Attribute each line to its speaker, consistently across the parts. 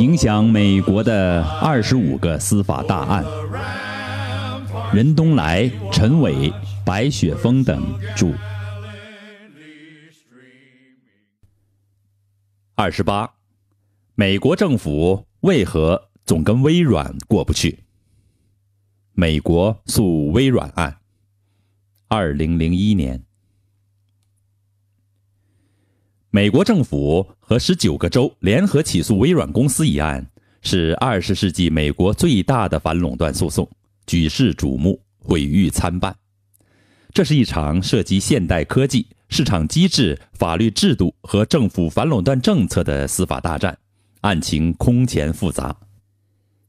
Speaker 1: 影响美国的二十五个司法大案，任东来、陈伟、白雪峰等著。二十八，美国政府为何总跟微软过不去？美国诉微软案，二零零一年。美国政府和十九个州联合起诉微软公司一案，是二十世纪美国最大的反垄断诉讼，举世瞩目，毁誉参半。这是一场涉及现代科技、市场机制、法律制度和政府反垄断政策的司法大战，案情空前复杂。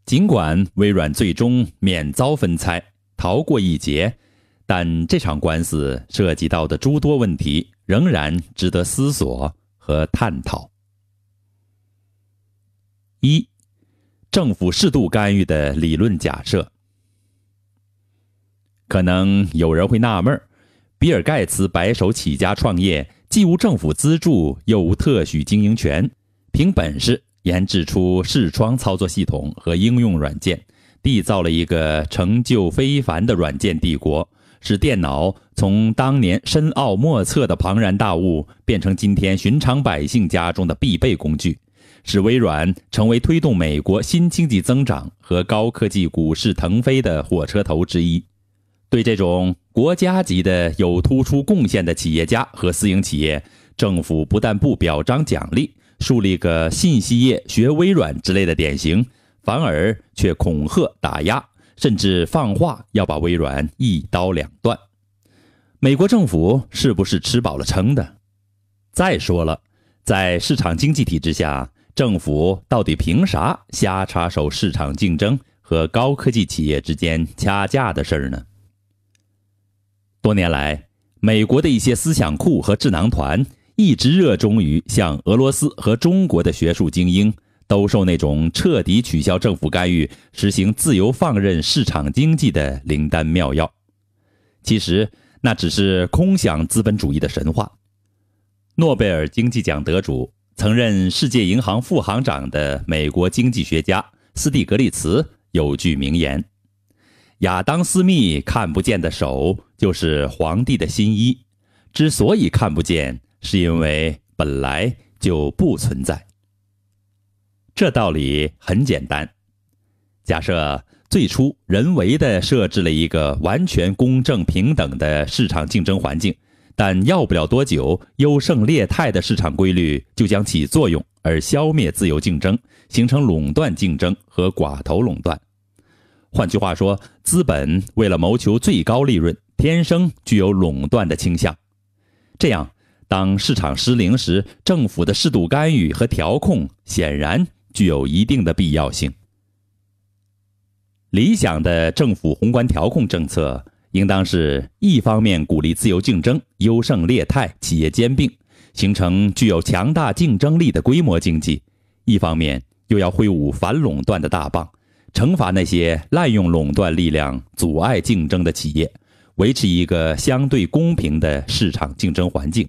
Speaker 1: 尽管微软最终免遭分拆，逃过一劫。但这场官司涉及到的诸多问题，仍然值得思索和探讨。一、政府适度干预的理论假设。可能有人会纳闷比尔盖茨白手起家创业，既无政府资助，又无特许经营权，凭本事研制出视窗操作系统和应用软件，缔造了一个成就非凡的软件帝国。使电脑从当年深奥莫测的庞然大物，变成今天寻常百姓家中的必备工具；使微软成为推动美国新经济增长和高科技股市腾飞的火车头之一。对这种国家级的有突出贡献的企业家和私营企业，政府不但不表彰奖励，树立个信息业学微软之类的典型，反而却恐吓打压。甚至放话要把微软一刀两断，美国政府是不是吃饱了撑的？再说了，在市场经济体制下，政府到底凭啥瞎插手市场竞争和高科技企业之间掐架的事儿呢？多年来，美国的一些思想库和智囊团一直热衷于向俄罗斯和中国的学术精英。兜售那种彻底取消政府干预、实行自由放任市场经济的灵丹妙药，其实那只是空想资本主义的神话。诺贝尔经济奖得主、曾任世界银行副行长的美国经济学家斯蒂格利茨有句名言：“亚当·斯密看不见的手就是皇帝的新衣，之所以看不见，是因为本来就不存在。”这道理很简单，假设最初人为地设置了一个完全公正平等的市场竞争环境，但要不了多久，优胜劣汰的市场规律就将起作用，而消灭自由竞争，形成垄断竞争和寡头垄断。换句话说，资本为了谋求最高利润，天生具有垄断的倾向。这样，当市场失灵时，政府的适度干预和调控显然。具有一定的必要性。理想的政府宏观调控政策应当是一方面鼓励自由竞争、优胜劣汰、企业兼并，形成具有强大竞争力的规模经济；一方面又要挥舞反垄断的大棒，惩罚那些滥用垄断力量阻碍竞争的企业，维持一个相对公平的市场竞争环境。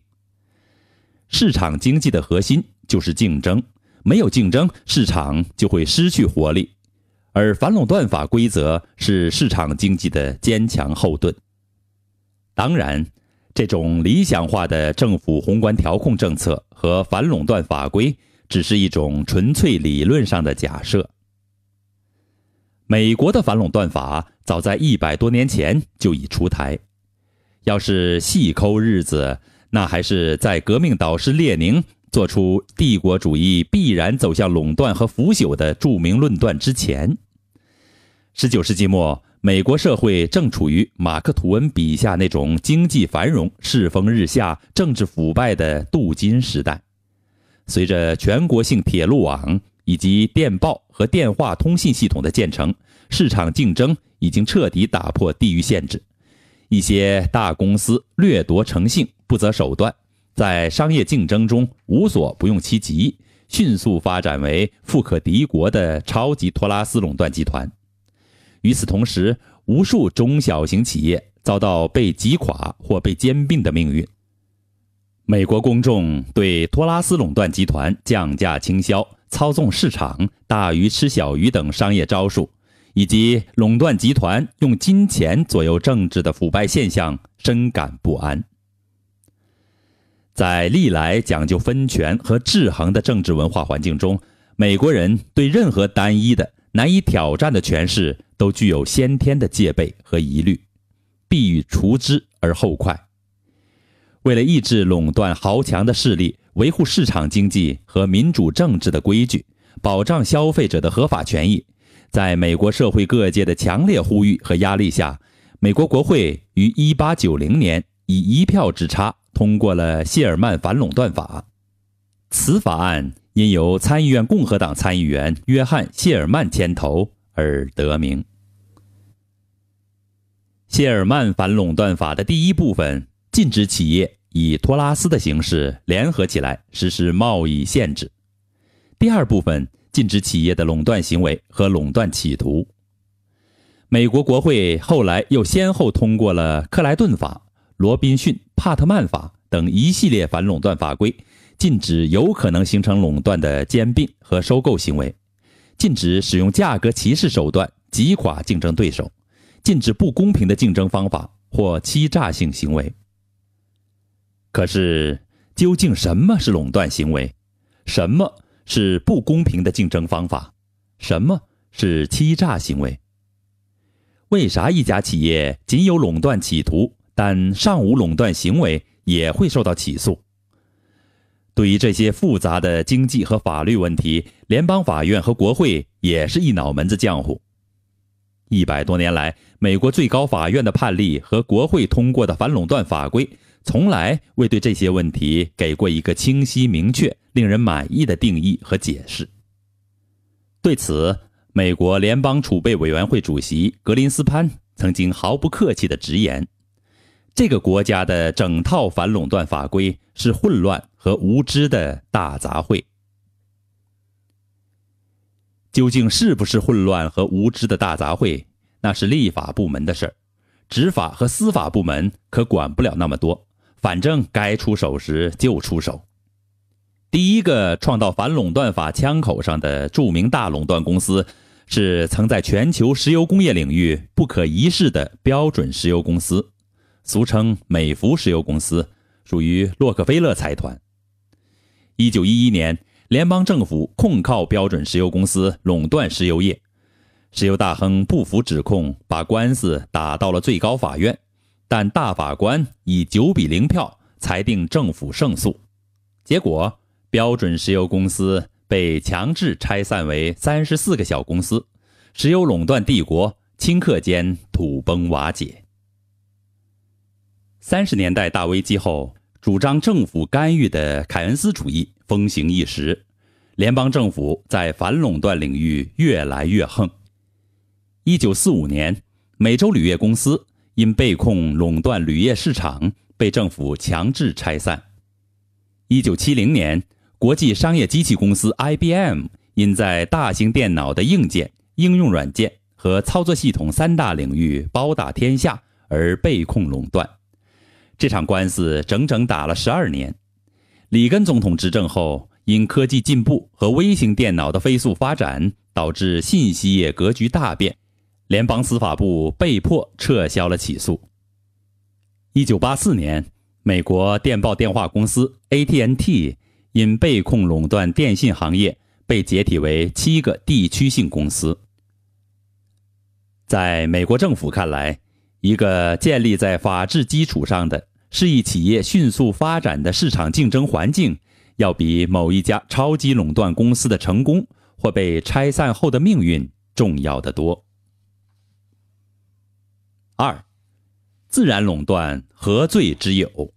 Speaker 1: 市场经济的核心就是竞争。没有竞争，市场就会失去活力，而反垄断法规则是市场经济的坚强后盾。当然，这种理想化的政府宏观调控政策和反垄断法规只是一种纯粹理论上的假设。美国的反垄断法早在一百多年前就已出台，要是细抠日子，那还是在革命导师列宁。做出帝国主义必然走向垄断和腐朽的著名论断之前，十九世纪末，美国社会正处于马克·吐温笔下那种经济繁荣、世风日下、政治腐败的镀金时代。随着全国性铁路网以及电报和电话通信系统的建成，市场竞争已经彻底打破地域限制，一些大公司掠夺成性，不择手段。在商业竞争中无所不用其极，迅速发展为富可敌国的超级托拉斯垄断集团。与此同时，无数中小型企业遭到被击垮或被兼并的命运。美国公众对托拉斯垄断集团降价倾销、操纵市场、大鱼吃小鱼等商业招数，以及垄断集团用金钱左右政治的腐败现象，深感不安。在历来讲究分权和制衡的政治文化环境中，美国人对任何单一的难以挑战的权势都具有先天的戒备和疑虑，必欲除之而后快。为了抑制垄断豪强的势力，维护市场经济和民主政治的规矩，保障消费者的合法权益，在美国社会各界的强烈呼吁和压力下，美国国会于1890年以一票之差。通过了谢尔曼反垄断法，此法案因由参议院共和党参议员约翰·谢尔曼牵头而得名。谢尔曼反垄断法的第一部分禁止企业以托拉斯的形式联合起来实施贸易限制；第二部分禁止企业的垄断行为和垄断企图。美国国会后来又先后通过了克莱顿法、罗宾逊。帕特曼法等一系列反垄断法规，禁止有可能形成垄断的兼并和收购行为，禁止使用价格歧视手段击垮竞争对手，禁止不公平的竞争方法或欺诈性行为。可是，究竟什么是垄断行为？什么是不公平的竞争方法？什么是欺诈行为？为啥一家企业仅有垄断企图？但尚无垄断行为也会受到起诉。对于这些复杂的经济和法律问题，联邦法院和国会也是一脑门子浆糊。一百多年来，美国最高法院的判例和国会通过的反垄断法规，从来未对这些问题给过一个清晰、明确、令人满意的定义和解释。对此，美国联邦储备委员会主席格林斯潘曾经毫不客气地直言。这个国家的整套反垄断法规是混乱和无知的大杂烩。究竟是不是混乱和无知的大杂烩，那是立法部门的事儿，执法和司法部门可管不了那么多。反正该出手时就出手。第一个创造反垄断法枪口上的著名大垄断公司，是曾在全球石油工业领域不可一世的标准石油公司。俗称美孚石油公司，属于洛克菲勒财团。一九一一年，联邦政府控告标准石油公司垄断石油业，石油大亨不服指控，把官司打到了最高法院。但大法官以九比零票裁定政府胜诉，结果标准石油公司被强制拆散为三十四个小公司，石油垄断帝国顷刻间土崩瓦解。三十年代大危机后，主张政府干预的凯恩斯主义风行一时，联邦政府在反垄断领域越来越横。一九四五年，美洲铝业公司因被控垄断铝业市场，被政府强制拆散。一九七零年，国际商业机器公司 （IBM） 因在大型电脑的硬件、应用软件和操作系统三大领域包打天下而被控垄断。这场官司整整打了十二年。里根总统执政后，因科技进步和微型电脑的飞速发展，导致信息业格局大变，联邦司法部被迫撤销了起诉。一九八四年，美国电报电话公司 AT&T 因被控垄断电信行业，被解体为七个地区性公司。在美国政府看来，一个建立在法治基础上的。示意企业迅速发展的市场竞争环境，要比某一家超级垄断公司的成功或被拆散后的命运重要的多。二，自然垄断何罪之有？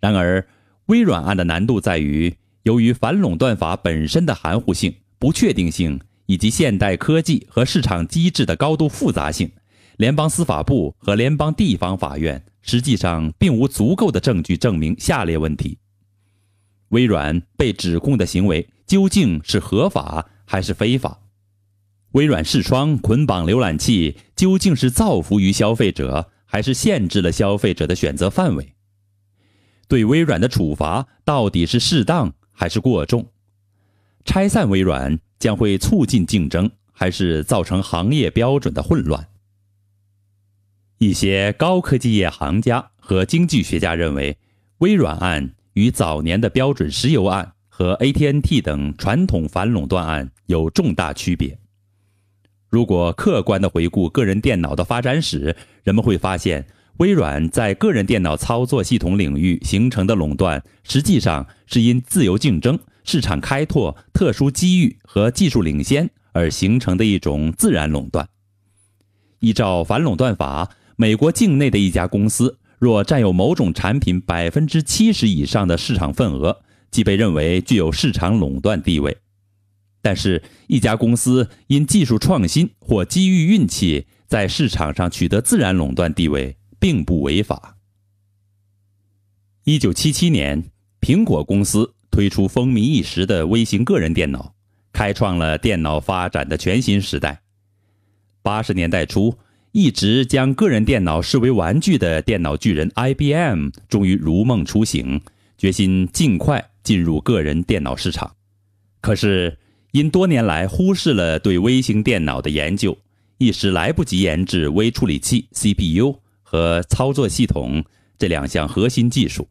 Speaker 1: 然而，微软案的难度在于，由于反垄断法本身的含糊性、不确定性，以及现代科技和市场机制的高度复杂性。联邦司法部和联邦地方法院实际上并无足够的证据证明下列问题：微软被指控的行为究竟是合法还是非法？微软视窗捆绑浏览器究竟是造福于消费者还是限制了消费者的选择范围？对微软的处罚到底是适当还是过重？拆散微软将会促进竞争还是造成行业标准的混乱？一些高科技业行家和经济学家认为，微软案与早年的标准石油案和 AT&T 等传统反垄断案有重大区别。如果客观地回顾个人电脑的发展史，人们会发现，微软在个人电脑操作系统领域形成的垄断，实际上是因自由竞争、市场开拓、特殊机遇和技术领先而形成的一种自然垄断。依照反垄断法。美国境内的一家公司若占有某种产品百分之七十以上的市场份额，即被认为具有市场垄断地位。但是，一家公司因技术创新或机遇运气在市场上取得自然垄断地位，并不违法。一九七七年，苹果公司推出风靡一时的微型个人电脑，开创了电脑发展的全新时代。八十年代初。一直将个人电脑视为玩具的电脑巨人 IBM 终于如梦初醒，决心尽快进入个人电脑市场。可是，因多年来忽视了对微型电脑的研究，一时来不及研制微处理器 CPU 和操作系统这两项核心技术。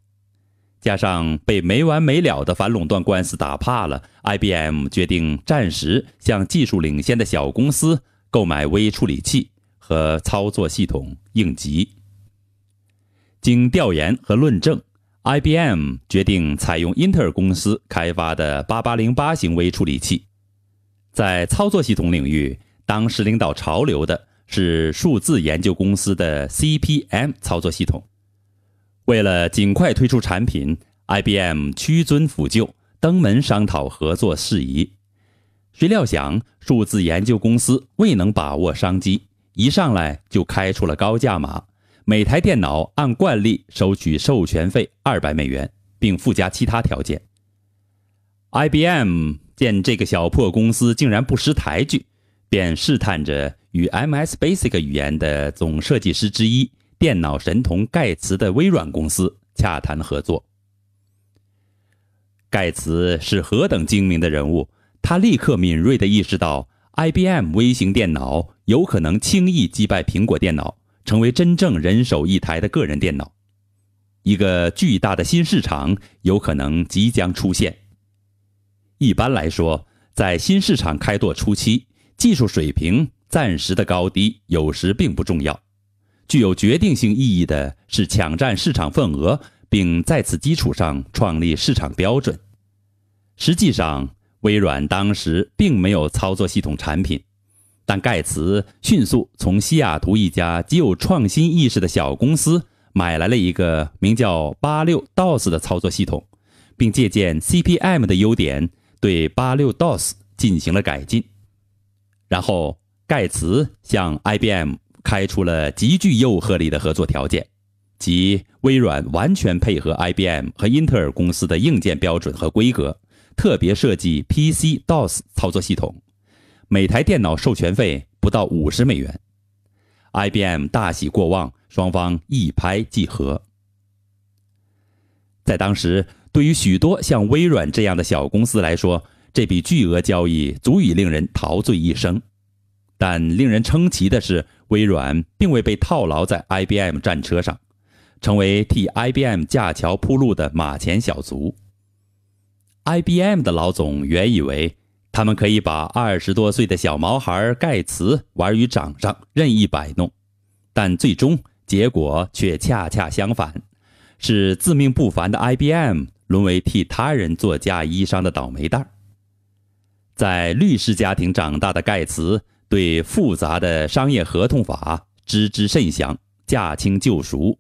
Speaker 1: 加上被没完没了的反垄断官司打怕了，IBM 决定暂时向技术领先的小公司购买微处理器。和操作系统应急。经调研和论证，IBM 决定采用英特尔公司开发的八八零八型微处理器。在操作系统领域，当时领导潮流的是数字研究公司的 CPM 操作系统。为了尽快推出产品，IBM 屈尊俯就，登门商讨合作事宜。谁料想，数字研究公司未能把握商机。一上来就开出了高价码，每台电脑按惯例收取授权费二百美元，并附加其他条件。IBM 见这个小破公司竟然不识抬举，便试探着与 MS Basic 语言的总设计师之一、电脑神童盖茨的微软公司洽谈合作。盖茨是何等精明的人物，他立刻敏锐地意识到 IBM 微型电脑。有可能轻易击败苹果电脑，成为真正人手一台的个人电脑，一个巨大的新市场有可能即将出现。一般来说，在新市场开拓初期，技术水平暂时的高低有时并不重要，具有决定性意义的是抢占市场份额，并在此基础上创立市场标准。实际上，微软当时并没有操作系统产品。但盖茨迅速从西雅图一家极有创新意识的小公司买来了一个名叫八六 DOS 的操作系统，并借鉴 CPM 的优点，对八六 DOS 进行了改进。然后，盖茨向 IBM 开出了极具诱惑力的合作条件，即微软完全配合 IBM 和英特尔公司的硬件标准和规格，特别设计 PC DOS 操作系统。每台电脑授权费不到五十美元，IBM 大喜过望，双方一拍即合。在当时，对于许多像微软这样的小公司来说，这笔巨额交易足以令人陶醉一生。但令人称奇的是，微软并未被套牢在 IBM 战车上，成为替 IBM 架桥铺路的马前小卒。IBM 的老总原以为。他们可以把二十多岁的小毛孩盖茨玩于掌上，任意摆弄，但最终结果却恰恰相反，是自命不凡的 IBM 沦为替他人做嫁衣裳的倒霉蛋儿。在律师家庭长大的盖茨，对复杂的商业合同法知之甚详，驾轻就熟。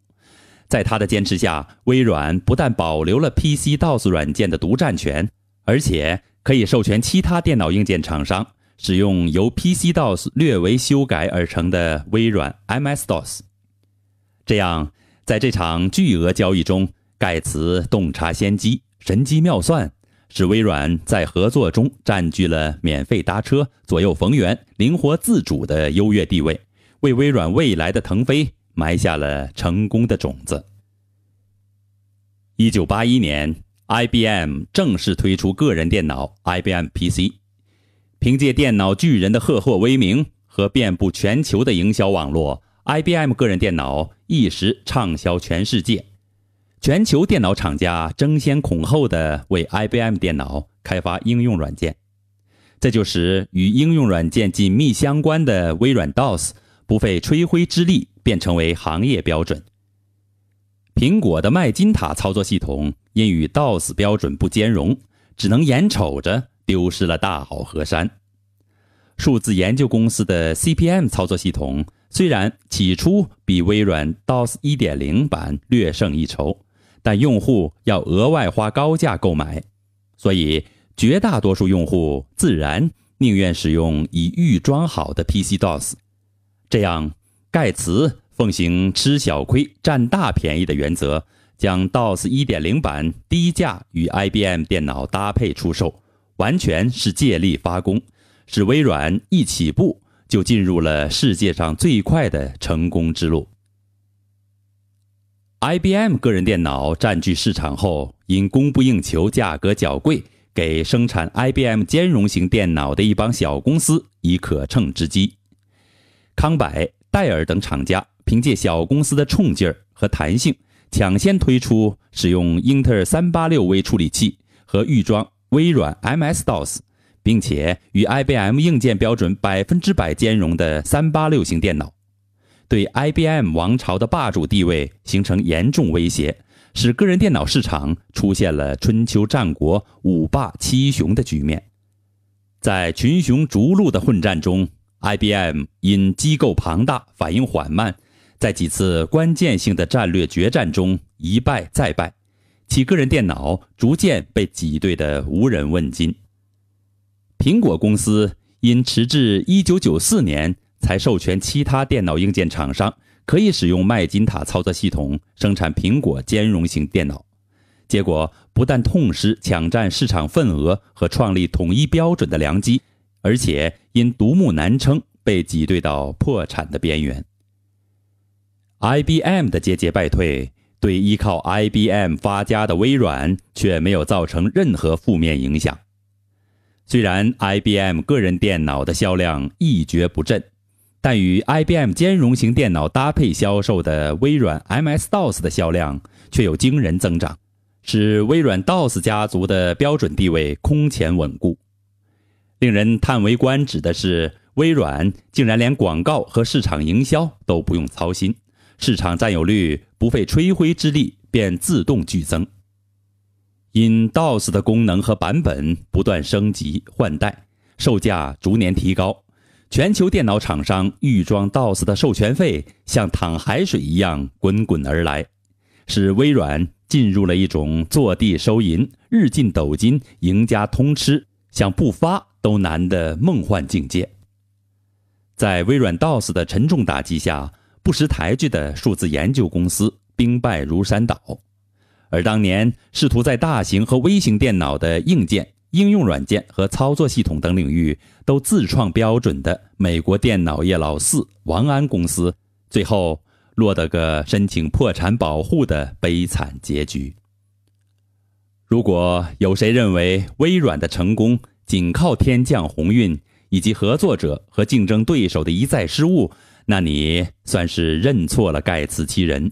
Speaker 1: 在他的坚持下，微软不但保留了 PC DOS 软件的独占权，而且。可以授权其他电脑硬件厂商使用由 PC DOS 略为修改而成的微软 MS DOS。这样，在这场巨额交易中，盖茨洞察先机，神机妙算，使微软在合作中占据了免费搭车、左右逢源、灵活自主的优越地位，为微软未来的腾飞埋下了成功的种子。一九八一年。IBM 正式推出个人电脑 IBM PC，凭借电脑巨人的赫赫威名和遍布全球的营销网络，IBM 个人电脑一时畅销全世界。全球电脑厂家争先恐后地为 IBM 电脑开发应用软件，这就使与应用软件紧密相关的微软 DOS 不费吹灰之力便成为行业标准。苹果的麦金塔操作系统因与 DOS 标准不兼容，只能眼瞅着丢失了大好河山。数字研究公司的 CPM 操作系统虽然起初比微软 DOS 1.0版略胜一筹，但用户要额外花高价购买，所以绝大多数用户自然宁愿使用已预装好的 PC DOS。这样，盖茨。奉行吃小亏占大便宜的原则，将 DOS 一点零版低价与 IBM 电脑搭配出售，完全是借力发功，使微软一起步就进入了世界上最快的成功之路。IBM 个人电脑占据市场后，因供不应求，价格较贵，给生产 IBM 兼容型电脑的一帮小公司以可乘之机，康柏、戴尔等厂家。凭借小公司的冲劲儿和弹性，抢先推出使用英特尔386微处理器和预装微软 MS-DOS，并且与 IBM 硬件标准百分之百兼容的386型电脑，对 IBM 王朝的霸主地位形成严重威胁，使个人电脑市场出现了春秋战国五霸七雄的局面。在群雄逐鹿的混战中，IBM 因机构庞大、反应缓慢。在几次关键性的战略决战中一败再败，其个人电脑逐渐被挤兑的无人问津。苹果公司因迟至1994年才授权其他电脑硬件厂商可以使用麦金塔操作系统生产苹果兼容型电脑，结果不但痛失抢占市场份额和创立统一标准的良机，而且因独木难撑被挤兑到破产的边缘。IBM 的节节败退，对依靠 IBM 发家的微软却没有造成任何负面影响。虽然 IBM 个人电脑的销量一蹶不振，但与 IBM 兼容型电脑搭配销售的微软 MS DOS 的销量却有惊人增长，使微软 DOS 家族的标准地位空前稳固。令人叹为观止的是，微软竟然连广告和市场营销都不用操心。市场占有率不费吹灰之力便自动剧增，因 DOS 的功能和版本不断升级换代，售价逐年提高，全球电脑厂商预装 DOS 的授权费像淌海水一样滚滚而来，使微软进入了一种坐地收银、日进斗金、赢家通吃、想不发都难的梦幻境界。在微软 DOS 的沉重打击下。不识抬举的数字研究公司兵败如山倒，而当年试图在大型和微型电脑的硬件、应用软件和操作系统等领域都自创标准的美国电脑业老四王安公司，最后落得个申请破产保护的悲惨结局。如果有谁认为微软的成功仅靠天降鸿运，以及合作者和竞争对手的一再失误，那你算是认错了盖茨其人。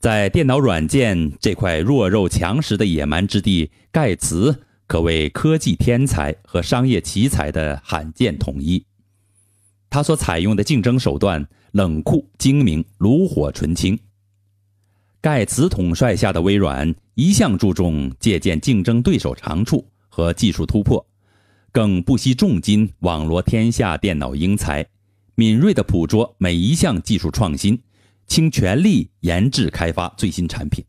Speaker 1: 在电脑软件这块弱肉强食的野蛮之地，盖茨可谓科技天才和商业奇才的罕见统一。他所采用的竞争手段冷酷精明，炉火纯青。盖茨统帅下的微软一向注重借鉴竞争对手长处和技术突破。更不惜重金网罗天下电脑英才，敏锐的捕捉每一项技术创新，倾全力研制开发最新产品。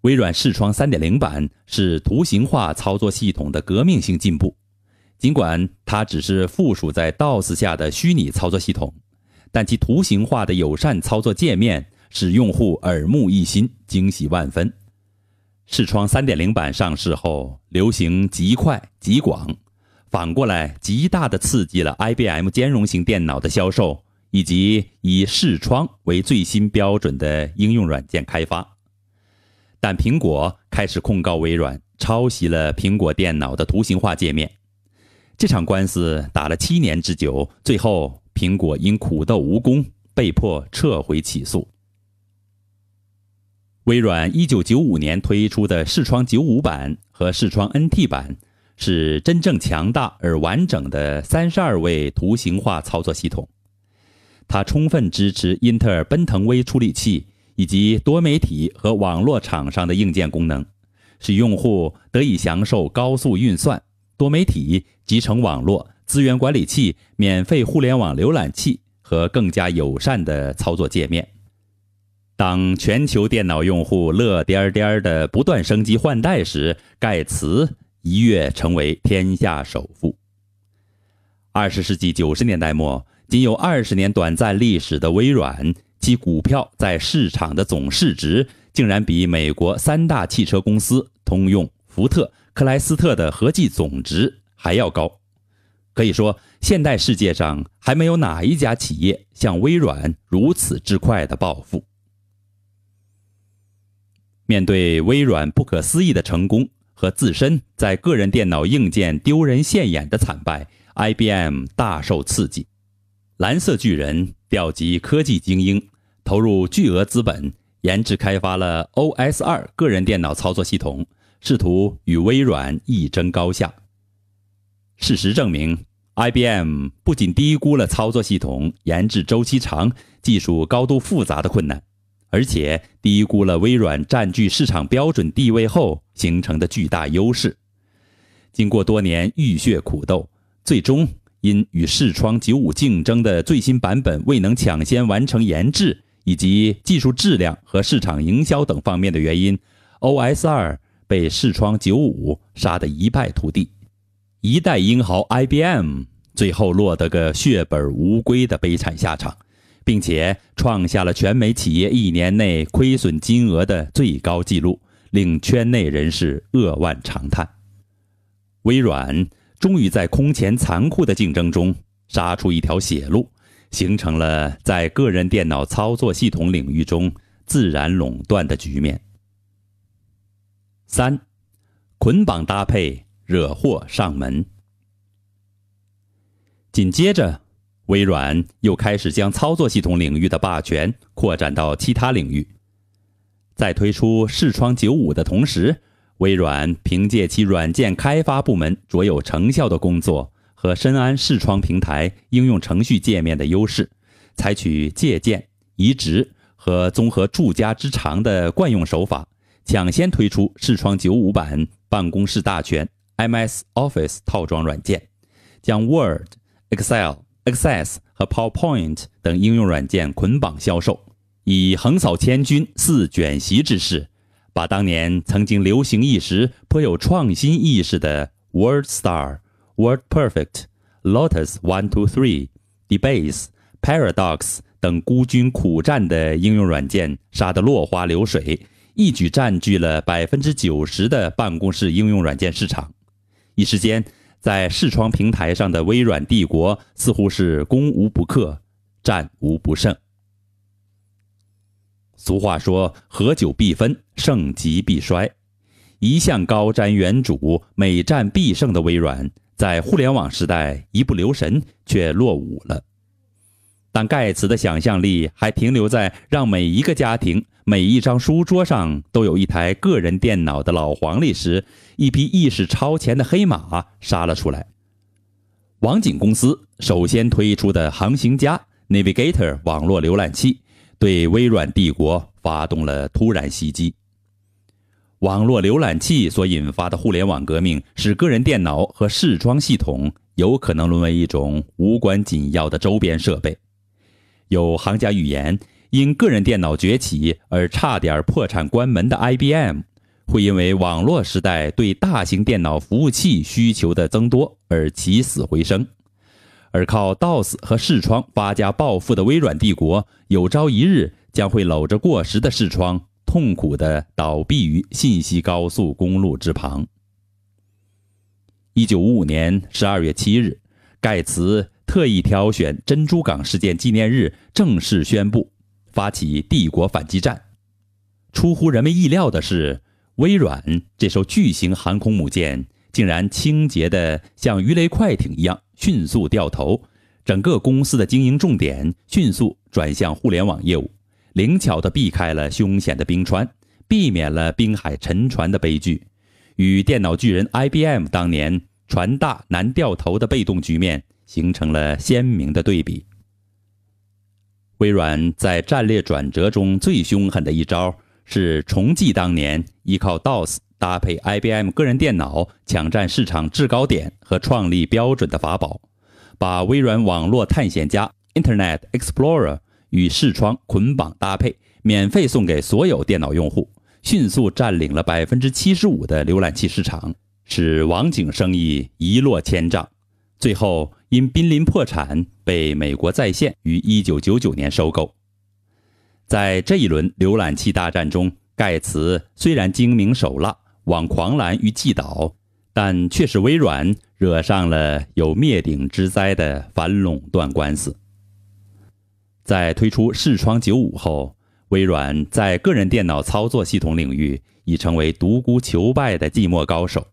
Speaker 1: 微软视窗三点零版是图形化操作系统的革命性进步。尽管它只是附属在 DOS 下的虚拟操作系统，但其图形化的友善操作界面使用户耳目一新，惊喜万分。视窗三点零版上市后，流行极快极广，反过来极大的刺激了 IBM 兼容型电脑的销售以及以视窗为最新标准的应用软件开发。但苹果开始控告微软抄袭了苹果电脑的图形化界面。这场官司打了七年之久，最后苹果因苦斗无功，被迫撤回起诉。微软一九九五年推出的视窗九五版和视窗 NT 版是真正强大而完整的三十二位图形化操作系统。它充分支持英特尔奔腾微处理器以及多媒体和网络场上的硬件功能，使用户得以享受高速运算、多媒体集成、网络资源管理器、免费互联网浏览器和更加友善的操作界面。当全球电脑用户乐颠颠的不断升级换代时，盖茨一跃成为天下首富。二十世纪九十年代末，仅有二十年短暂历史的微软，其股票在市场的总市值竟然比美国三大汽车公司通用、福特、克莱斯特的合计总值还要高。可以说，现代世界上还没有哪一家企业像微软如此之快的暴富。面对微软不可思议的成功和自身在个人电脑硬件丢人现眼的惨败，IBM 大受刺激。蓝色巨人调集科技精英，投入巨额资本，研制开发了 OS2 个人电脑操作系统，试图与微软一争高下。事实证明，IBM 不仅低估了操作系统研制周期长、技术高度复杂的困难。而且低估了微软占据市场标准地位后形成的巨大优势。经过多年浴血苦斗，最终因与视窗九五竞争的最新版本未能抢先完成研制，以及技术质量和市场营销等方面的原因，OS 二被视窗九五杀得一败涂地。一代英豪 IBM 最后落得个血本无归的悲惨下场。并且创下了全美企业一年内亏损金额的最高纪录，令圈内人士扼腕长叹。微软终于在空前残酷的竞争中杀出一条血路，形成了在个人电脑操作系统领域中自然垄断的局面。三，捆绑搭配惹祸上门。紧接着。微软又开始将操作系统领域的霸权扩展到其他领域，在推出视窗九五的同时，微软凭借其软件开发部门卓有成效的工作和深谙视窗平台应用程序界面的优势，采取借鉴、移植和综合住家之长的惯用手法，抢先推出视窗九五版办公室大全 （MS Office） 套装软件，将 Word、Excel。Access 和 PowerPoint 等应用软件捆绑销售，以横扫千军似卷席之势，把当年曾经流行一时、颇有创新意识的 WordStar、WordPerfect、Lotus One Two Three、DBase e、Paradox 等孤军苦战的应用软件杀得落花流水，一举占据了百分之九十的办公室应用软件市场，一时间。在视窗平台上的微软帝国似乎是攻无不克、战无不胜。俗话说“合久必分，盛极必衰”，一向高瞻远瞩、每战必胜的微软，在互联网时代一不留神却落伍了。但盖茨的想象力还停留在让每一个家庭。每一张书桌上都有一台个人电脑的老黄历时，一匹意识超前的黑马杀了出来。网景公司首先推出的航行家 （Navigator） 网络浏览器，对微软帝国发动了突然袭击。网络浏览器所引发的互联网革命，使个人电脑和视窗系统有可能沦为一种无关紧要的周边设备。有行家预言。因个人电脑崛起而差点破产关门的 IBM，会因为网络时代对大型电脑服务器需求的增多而起死回生；而靠 DOS 和视窗发家暴富的微软帝国，有朝一日将会搂着过时的视窗，痛苦地倒闭于信息高速公路之旁。一九五五年十二月七日，盖茨特意挑选珍珠港事件纪念日，正式宣布。发起帝国反击战，出乎人们意料的是，微软这艘巨型航空母舰竟然清洁的像鱼雷快艇一样迅速掉头，整个公司的经营重点迅速转向互联网业务，灵巧地避开了凶险的冰川，避免了冰海沉船的悲剧，与电脑巨人 IBM 当年船大难掉头的被动局面形成了鲜明的对比。微软在战略转折中最凶狠的一招，是重记当年依靠 DOS 搭配 IBM 个人电脑抢占市场制高点和创立标准的法宝，把微软网络探险家 Internet Explorer 与视窗捆绑搭配，免费送给所有电脑用户，迅速占领了百分之七十五的浏览器市场，使网景生意一落千丈，最后。因濒临破产，被美国在线于一九九九年收购。在这一轮浏览器大战中，盖茨虽然精明手辣，往狂澜于既倒，但却是微软惹上了有灭顶之灾的反垄断官司。在推出视窗九五后，微软在个人电脑操作系统领域已成为独孤求败的寂寞高手。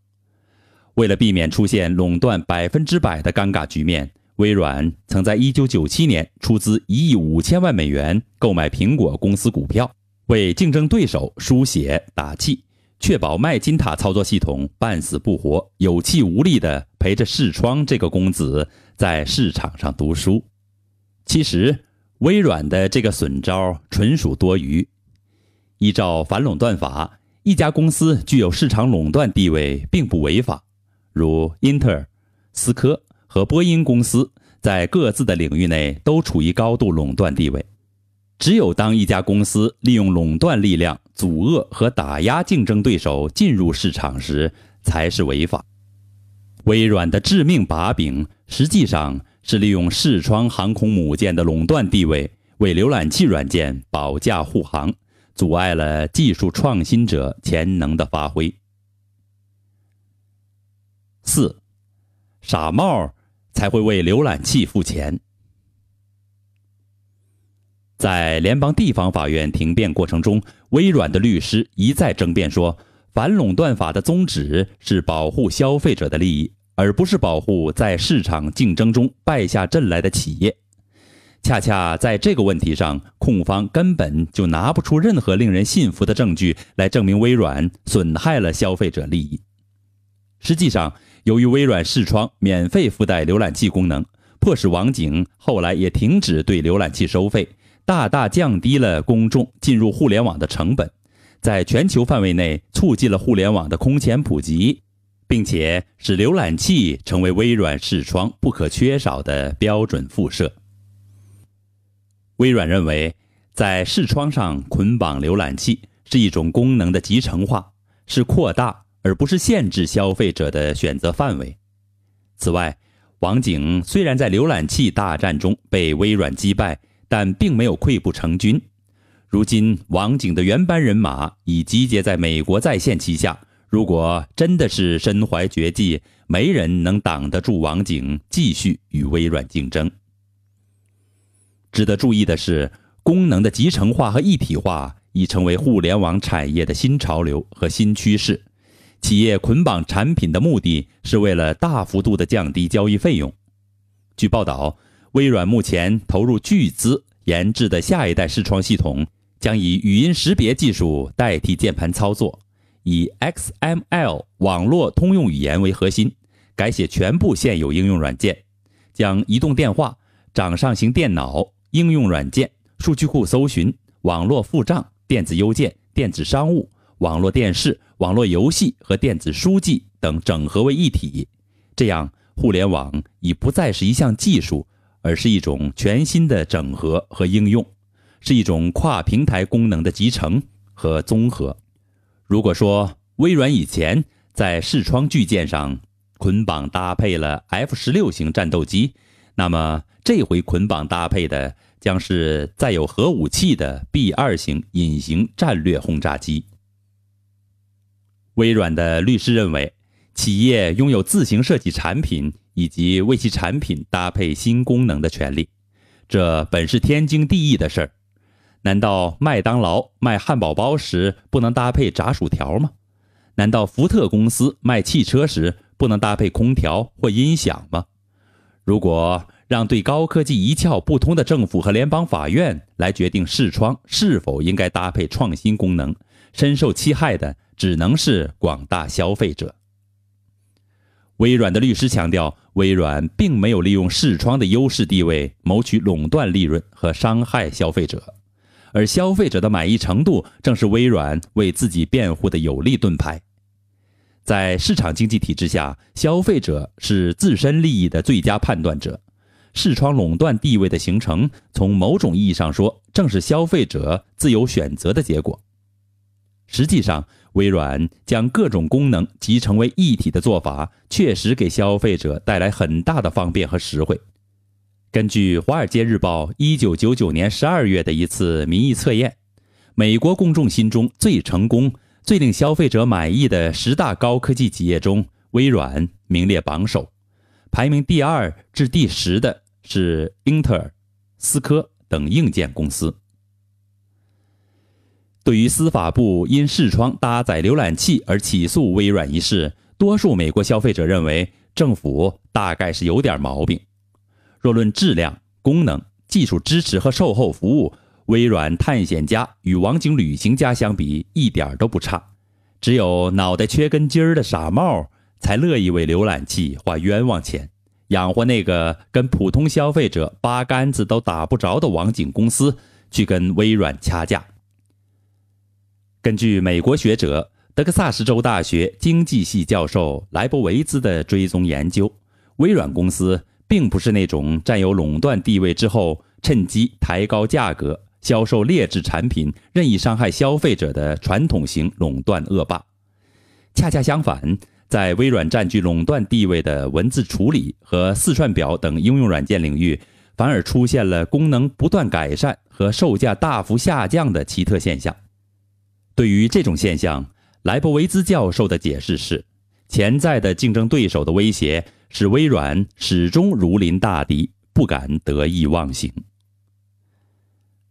Speaker 1: 为了避免出现垄断百分之百的尴尬局面，微软曾在一九九七年出资一亿五千万美元购买苹果公司股票，为竞争对手输血打气，确保麦金塔操作系统半死不活、有气无力地陪着视窗这个公子在市场上读书。其实，微软的这个损招纯属多余。依照反垄断法，一家公司具有市场垄断地位并不违法。如英特尔、思科和波音公司在各自的领域内都处于高度垄断地位。只有当一家公司利用垄断力量阻遏和打压竞争对手进入市场时，才是违法。微软的致命把柄实际上是利用视窗航空母舰的垄断地位为浏览器软件保驾护航，阻碍了技术创新者潜能的发挥。四，傻帽儿才会为浏览器付钱。在联邦地方法院庭辩过程中，微软的律师一再争辩说，反垄断法的宗旨是保护消费者的利益，而不是保护在市场竞争中败下阵来的企业。恰恰在这个问题上，控方根本就拿不出任何令人信服的证据来证明微软损害了消费者利益。实际上。由于微软视窗免费附带浏览器功能，迫使网警后来也停止对浏览器收费，大大降低了公众进入互联网的成本，在全球范围内促进了互联网的空前普及，并且使浏览器成为微软视窗不可缺少的标准附设。微软认为，在视窗上捆绑浏览器是一种功能的集成化，是扩大。而不是限制消费者的选择范围。此外，网景虽然在浏览器大战中被微软击败，但并没有溃不成军。如今，网景的原班人马已集结在美国在线旗下。如果真的是身怀绝技，没人能挡得住网景继续与微软竞争。值得注意的是，功能的集成化和一体化已成为互联网产业的新潮流和新趋势。企业捆绑产品的目的是为了大幅度的降低交易费用。据报道，微软目前投入巨资研制的下一代视窗系统，将以语音识别技术代替键盘操作，以 XML 网络通用语言为核心，改写全部现有应用软件，将移动电话、掌上型电脑应用软件、数据库搜寻、网络付账、电子邮件、电子商务、网络电视。网络游戏和电子书记等整合为一体，这样互联网已不再是一项技术，而是一种全新的整合和应用，是一种跨平台功能的集成和综合。如果说微软以前在视窗巨舰上捆绑搭配了 F 十六型战斗机，那么这回捆绑搭配的将是载有核武器的 B 二型隐形战略轰炸机。微软的律师认为，企业拥有自行设计产品以及为其产品搭配新功能的权利，这本是天经地义的事儿。难道麦当劳卖汉堡包时不能搭配炸薯条吗？难道福特公司卖汽车时不能搭配空调或音响吗？如果让对高科技一窍不通的政府和联邦法院来决定视窗是否应该搭配创新功能，深受其害的。只能是广大消费者。微软的律师强调，微软并没有利用视窗的优势地位谋取垄断利润和伤害消费者，而消费者的满意程度正是微软为自己辩护的有力盾牌。在市场经济体制下，消费者是自身利益的最佳判断者，视窗垄断地位的形成，从某种意义上说，正是消费者自由选择的结果。实际上，微软将各种功能集成为一体的做法，确实给消费者带来很大的方便和实惠。根据《华尔街日报》1999年12月的一次民意测验，美国公众心中最成功、最令消费者满意的十大高科技企业中，微软名列榜首，排名第二至第十的是英特尔、思科等硬件公司。对于司法部因视窗搭载浏览器而起诉微软一事，多数美国消费者认为政府大概是有点毛病。若论质量、功能、技术支持和售后服务，微软探险家与网景旅行家相比一点都不差。只有脑袋缺根筋儿的傻帽才乐意为浏览器花冤枉钱，养活那个跟普通消费者八竿子都打不着的网景公司去跟微软掐架。根据美国学者、德克萨斯州大学经济系教授莱博维兹的追踪研究，微软公司并不是那种占有垄断地位之后趁机抬高价格、销售劣质产品、任意伤害消费者的传统型垄断恶霸。恰恰相反，在微软占据垄断地位的文字处理和四串表等应用软件领域，反而出现了功能不断改善和售价大幅下降的奇特现象。对于这种现象，莱博维兹教授的解释是：潜在的竞争对手的威胁使微软始终如临大敌，不敢得意忘形。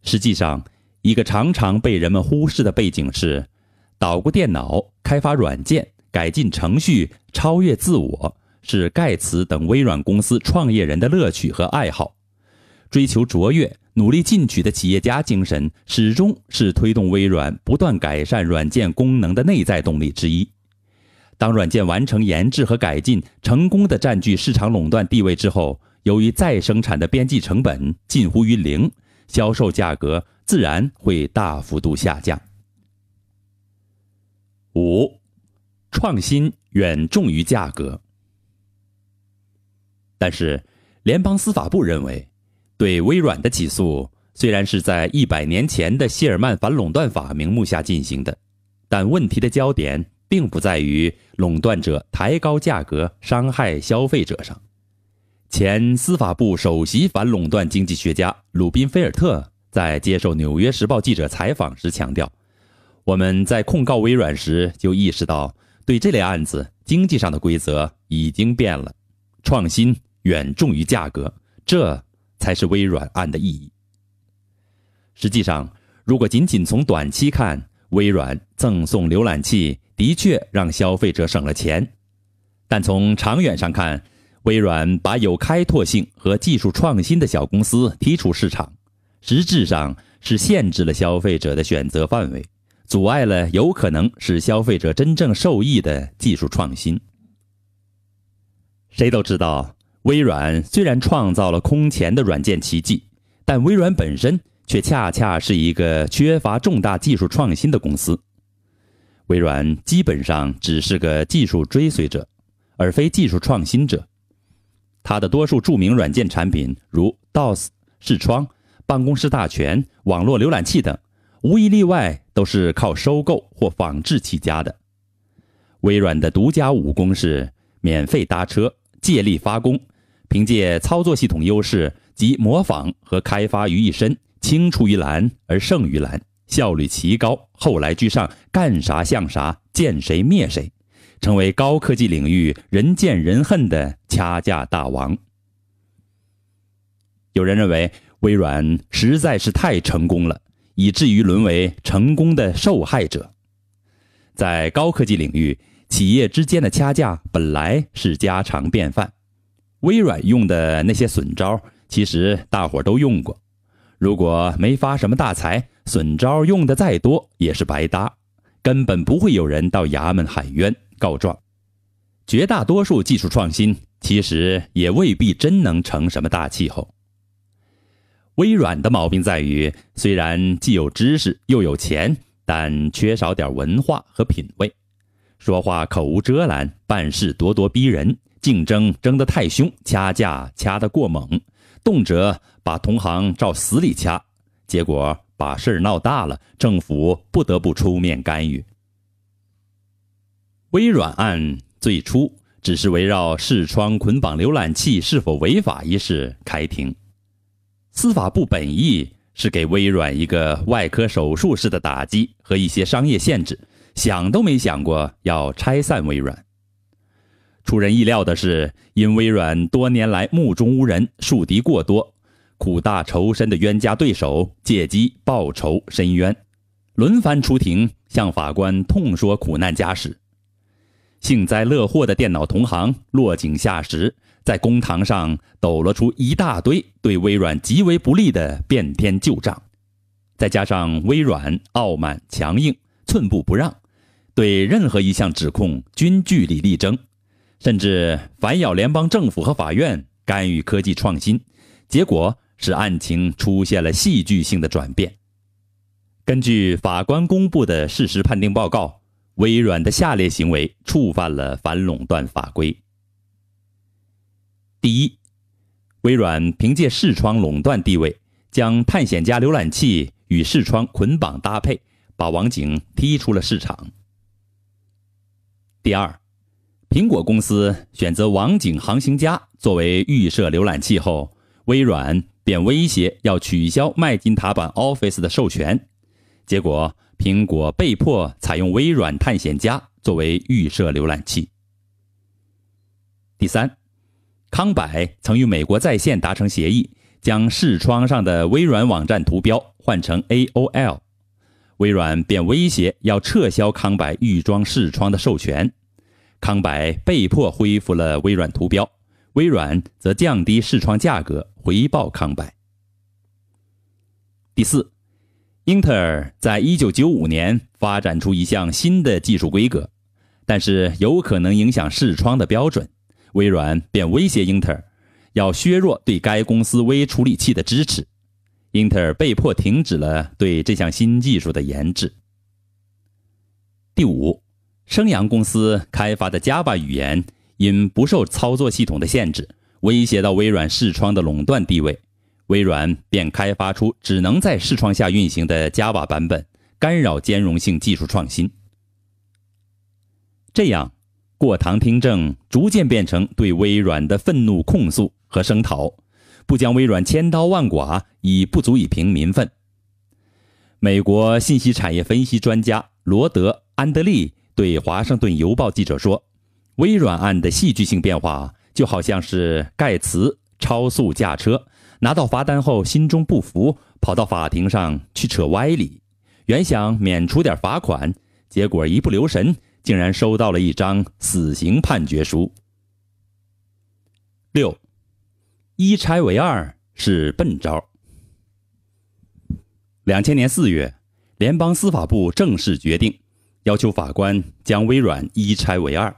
Speaker 1: 实际上，一个常常被人们忽视的背景是：捣鼓电脑、开发软件、改进程序、超越自我，是盖茨等微软公司创业人的乐趣和爱好，追求卓越。努力进取的企业家精神始终是推动微软不断改善软件功能的内在动力之一。当软件完成研制和改进，成功的占据市场垄断地位之后，由于再生产的边际成本近乎于零，销售价格自然会大幅度下降。五，创新远重于价格。但是，联邦司法部认为。对微软的起诉虽然是在一百年前的谢尔曼反垄断法名目下进行的，但问题的焦点并不在于垄断者抬高价格、伤害消费者上。前司法部首席反垄断经济学家鲁宾菲尔特在接受《纽约时报》记者采访时强调：“我们在控告微软时就意识到，对这类案子，经济上的规则已经变了，创新远重于价格。”这。才是微软案的意义。实际上，如果仅仅从短期看，微软赠送浏览器的确让消费者省了钱；但从长远上看，微软把有开拓性和技术创新的小公司踢出市场，实质上是限制了消费者的选择范围，阻碍了有可能使消费者真正受益的技术创新。谁都知道。微软虽然创造了空前的软件奇迹，但微软本身却恰恰是一个缺乏重大技术创新的公司。微软基本上只是个技术追随者，而非技术创新者。它的多数著名软件产品，如 DOS、视窗、办公室大全、网络浏览器等，无一例外都是靠收购或仿制起家的。微软的独家武功是免费搭车，借力发功。凭借操作系统优势及模仿和开发于一身，青出于蓝而胜于蓝，效率奇高，后来居上，干啥像啥，见谁灭谁，成为高科技领域人见人恨的掐架大王。有人认为微软实在是太成功了，以至于沦为成功的受害者。在高科技领域，企业之间的掐架本来是家常便饭。微软用的那些损招，其实大伙都用过。如果没发什么大财，损招用的再多也是白搭，根本不会有人到衙门喊冤告状。绝大多数技术创新，其实也未必真能成什么大气候。微软的毛病在于，虽然既有知识又有钱，但缺少点文化和品味，说话口无遮拦，办事咄咄逼人。竞争争得太凶，掐架掐得过猛，动辄把同行照死里掐，结果把事儿闹大了，政府不得不出面干预。微软案最初只是围绕视窗捆绑浏览器是否违法一事开庭，司法部本意是给微软一个外科手术式的打击和一些商业限制，想都没想过要拆散微软。出人意料的是，因微软多年来目中无人、树敌过多，苦大仇深的冤家对手借机报仇申冤，轮番出庭向法官痛说苦难家史；幸灾乐祸的电脑同行落井下石，在公堂上抖落出一大堆对微软极为不利的变天旧账。再加上微软傲慢强硬、寸步不让，对任何一项指控均据理力争。甚至反咬联邦政府和法院干预科技创新，结果使案情出现了戏剧性的转变。根据法官公布的事实判定报告，微软的下列行为触犯了反垄断法规：第一，微软凭借视窗垄断地位，将探险家浏览器与视窗捆绑搭配，把网景踢出了市场；第二，苹果公司选择网景航行家作为预设浏览器后，微软便威胁要取消麦金塔版 Office 的授权，结果苹果被迫采用微软探险家作为预设浏览器。第三，康柏曾与美国在线达成协议，将视窗上的微软网站图标换成 AOL，微软便威胁要撤销康柏预装视窗的授权。康柏被迫恢复了微软图标，微软则降低视窗价格回报康柏。第四，英特尔在一九九五年发展出一项新的技术规格，但是有可能影响视窗的标准，微软便威胁英特尔要削弱对该公司微处理器的支持，英特尔被迫停止了对这项新技术的研制。第五。升阳公司开发的 Java 语言因不受操作系统的限制，威胁到微软视窗的垄断地位，微软便开发出只能在视窗下运行的 Java 版本，干扰兼容性技术创新。这样，过堂听证逐渐变成对微软的愤怒控诉和声讨，不将微软千刀万剐已不足以平民愤。美国信息产业分析专家罗德·安德利。对《华盛顿邮报》记者说：“微软案的戏剧性变化就好像是盖茨超速驾车，拿到罚单后心中不服，跑到法庭上去扯歪理。原想免除点罚款，结果一不留神，竟然收到了一张死刑判决书。”六，一拆为二是笨招。两千年四月，联邦司法部正式决定。要求法官将微软一拆为二，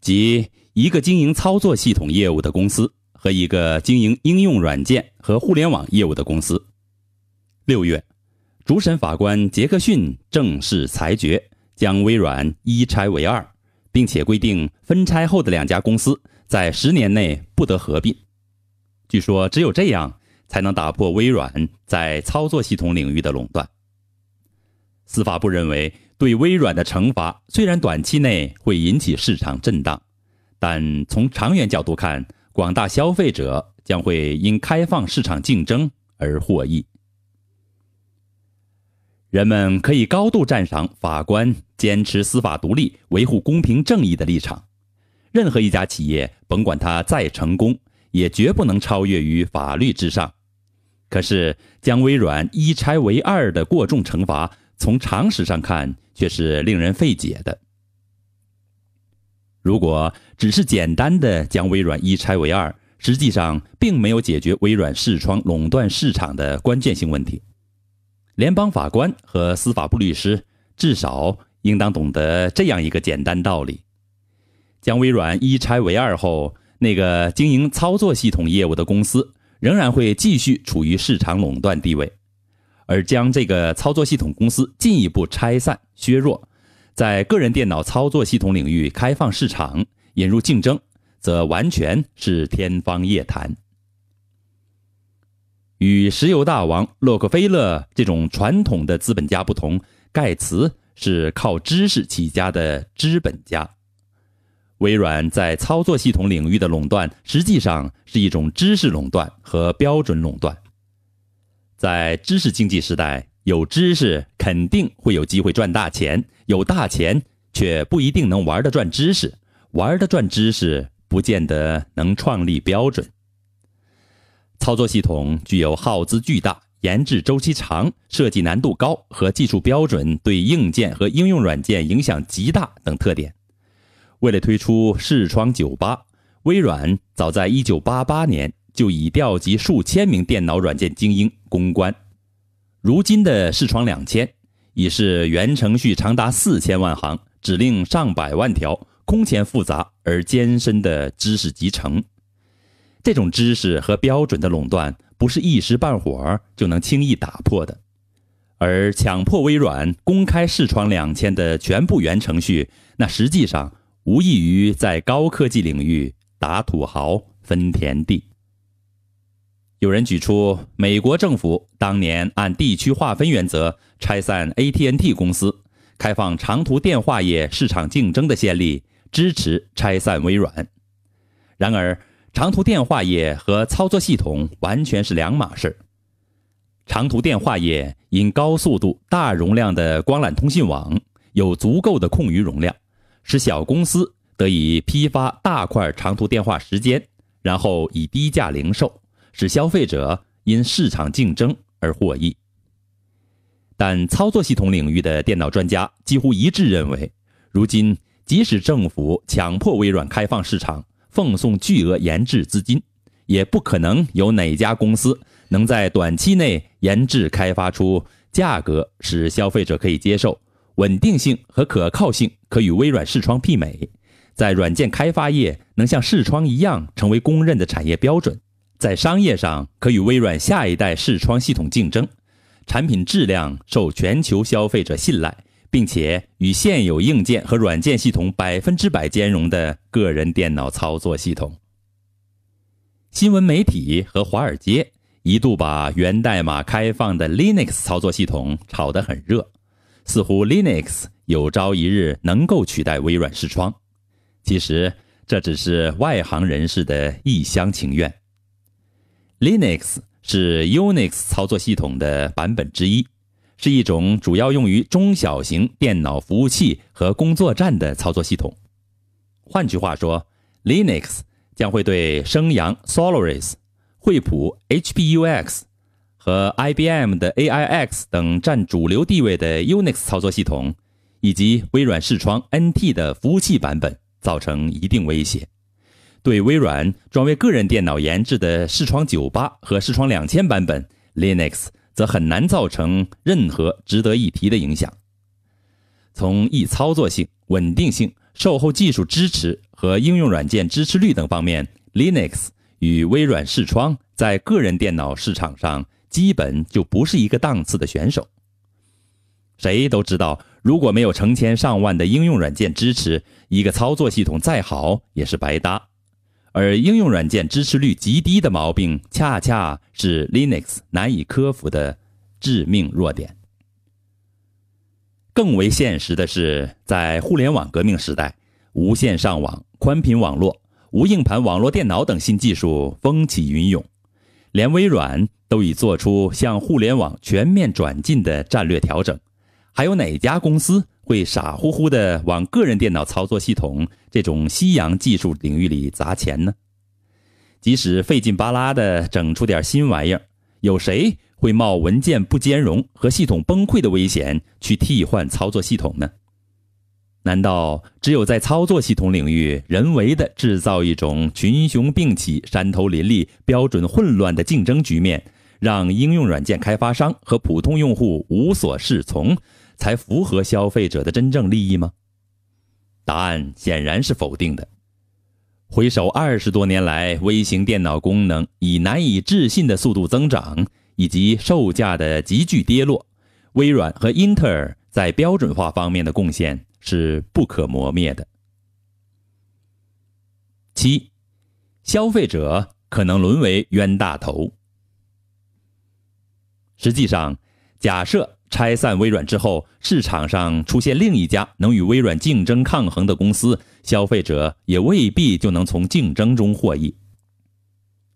Speaker 1: 即一个经营操作系统业务的公司和一个经营应用软件和互联网业务的公司。六月，主审法官杰克逊正式裁决，将微软一拆为二，并且规定分拆后的两家公司在十年内不得合并。据说，只有这样才能打破微软在操作系统领域的垄断。司法部认为。对微软的惩罚虽然短期内会引起市场震荡，但从长远角度看，广大消费者将会因开放市场竞争而获益。人们可以高度赞赏法官坚持司法独立、维护公平正义的立场。任何一家企业，甭管它再成功，也绝不能超越于法律之上。可是，将微软一拆为二的过重惩罚。从常识上看，却是令人费解的。如果只是简单的将微软一拆为二，实际上并没有解决微软视窗垄断市场的关键性问题。联邦法官和司法部律师至少应当懂得这样一个简单道理：将微软一拆为二后，那个经营操作系统业务的公司仍然会继续处于市场垄断地位。而将这个操作系统公司进一步拆散削弱，在个人电脑操作系统领域开放市场引入竞争，则完全是天方夜谭。与石油大王洛克菲勒这种传统的资本家不同，盖茨是靠知识起家的资本家。微软在操作系统领域的垄断，实际上是一种知识垄断和标准垄断。在知识经济时代，有知识肯定会有机会赚大钱，有大钱却不一定能玩得转知识，玩得转知识不见得能创立标准。操作系统具有耗资巨大、研制周期长、设计难度高和技术标准对硬件和应用软件影响极大等特点。为了推出视窗酒吧，微软早在一九八八年。就已调集数千名电脑软件精英攻关，如今的视窗两千已是原程序长达四千万行，指令上百万条，空前复杂而艰深的知识集成。这种知识和标准的垄断，不是一时半会儿就能轻易打破的。而强迫微软公开视窗两千的全部原程序，那实际上无异于在高科技领域打土豪分田地。有人举出美国政府当年按地区划分原则拆散 AT&T 公司、开放长途电话业市场竞争的先例，支持拆散微软。然而，长途电话业和操作系统完全是两码事。长途电话业因高速度、大容量的光缆通信网，有足够的空余容量，使小公司得以批发大块长途电话时间，然后以低价零售。使消费者因市场竞争而获益，但操作系统领域的电脑专家几乎一致认为，如今即使政府强迫微软开放市场，奉送巨额研制资金，也不可能有哪家公司能在短期内研制开发出价格使消费者可以接受、稳定性和可靠性可与微软视窗媲美，在软件开发业能像视窗一样成为公认的产业标准。在商业上可与微软下一代视窗系统竞争，产品质量受全球消费者信赖，并且与现有硬件和软件系统百分之百兼容的个人电脑操作系统。新闻媒体和华尔街一度把源代码开放的 Linux 操作系统炒得很热，似乎 Linux 有朝一日能够取代微软视窗。其实这只是外行人士的一厢情愿。Linux 是 Unix 操作系统的版本之一，是一种主要用于中小型电脑服务器和工作站的操作系统。换句话说，Linux 将会对升阳 Solaris、惠普 HPUX 和 IBM 的 AIX 等占主流地位的 Unix 操作系统，以及微软视窗 NT 的服务器版本造成一定威胁。对微软专为个人电脑研制的视窗九八和视窗两千版本，Linux 则很难造成任何值得一提的影响。从易操作性、稳定性、售后技术支持和应用软件支持率等方面，Linux 与微软视窗在个人电脑市场上基本就不是一个档次的选手。谁都知道，如果没有成千上万的应用软件支持，一个操作系统再好也是白搭。而应用软件支持率极低的毛病，恰恰是 Linux 难以克服的致命弱点。更为现实的是，在互联网革命时代，无线上网、宽频网络、无硬盘网络电脑等新技术风起云涌，连微软都已做出向互联网全面转进的战略调整。还有哪家公司会傻乎乎的往个人电脑操作系统这种西洋技术领域里砸钱呢？即使费劲巴拉的整出点新玩意儿，有谁会冒文件不兼容和系统崩溃的危险去替换操作系统呢？难道只有在操作系统领域人为的制造一种群雄并起、山头林立、标准混乱的竞争局面，让应用软件开发商和普通用户无所适从？才符合消费者的真正利益吗？答案显然是否定的。回首二十多年来，微型电脑功能以难以置信的速度增长，以及售价的急剧跌落，微软和英特尔在标准化方面的贡献是不可磨灭的。七，消费者可能沦为冤大头。实际上，假设。拆散微软之后，市场上出现另一家能与微软竞争抗衡的公司，消费者也未必就能从竞争中获益。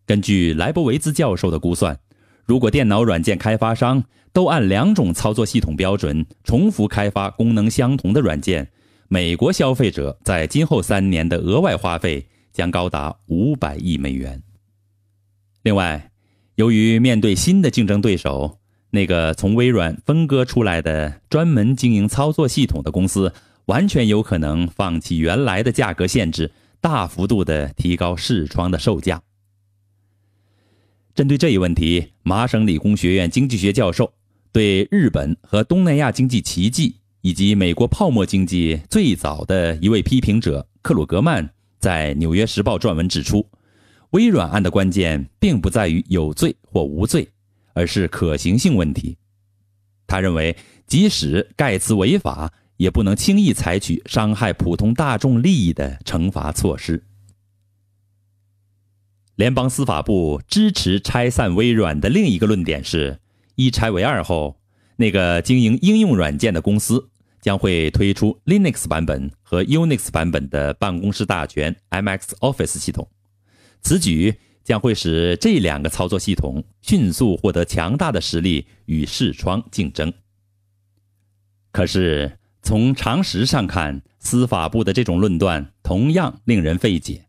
Speaker 1: 根据莱博维兹教授的估算，如果电脑软件开发商都按两种操作系统标准重复开发功能相同的软件，美国消费者在今后三年的额外花费将高达五百亿美元。另外，由于面对新的竞争对手，那个从微软分割出来的专门经营操作系统的公司，完全有可能放弃原来的价格限制，大幅度的提高视窗的售价。针对这一问题，麻省理工学院经济学教授、对日本和东南亚经济奇迹以及美国泡沫经济最早的一位批评者克鲁格曼在《纽约时报》撰文指出，微软案的关键并不在于有罪或无罪。而是可行性问题。他认为，即使盖茨违法，也不能轻易采取伤害普通大众利益的惩罚措施。联邦司法部支持拆散微软的另一个论点是：一拆为二后，那个经营应用软件的公司将会推出 Linux 版本和 Unix 版本的办公室大全 （Mx Office） 系统，此举。将会使这两个操作系统迅速获得强大的实力与视窗竞争。可是，从常识上看，司法部的这种论断同样令人费解。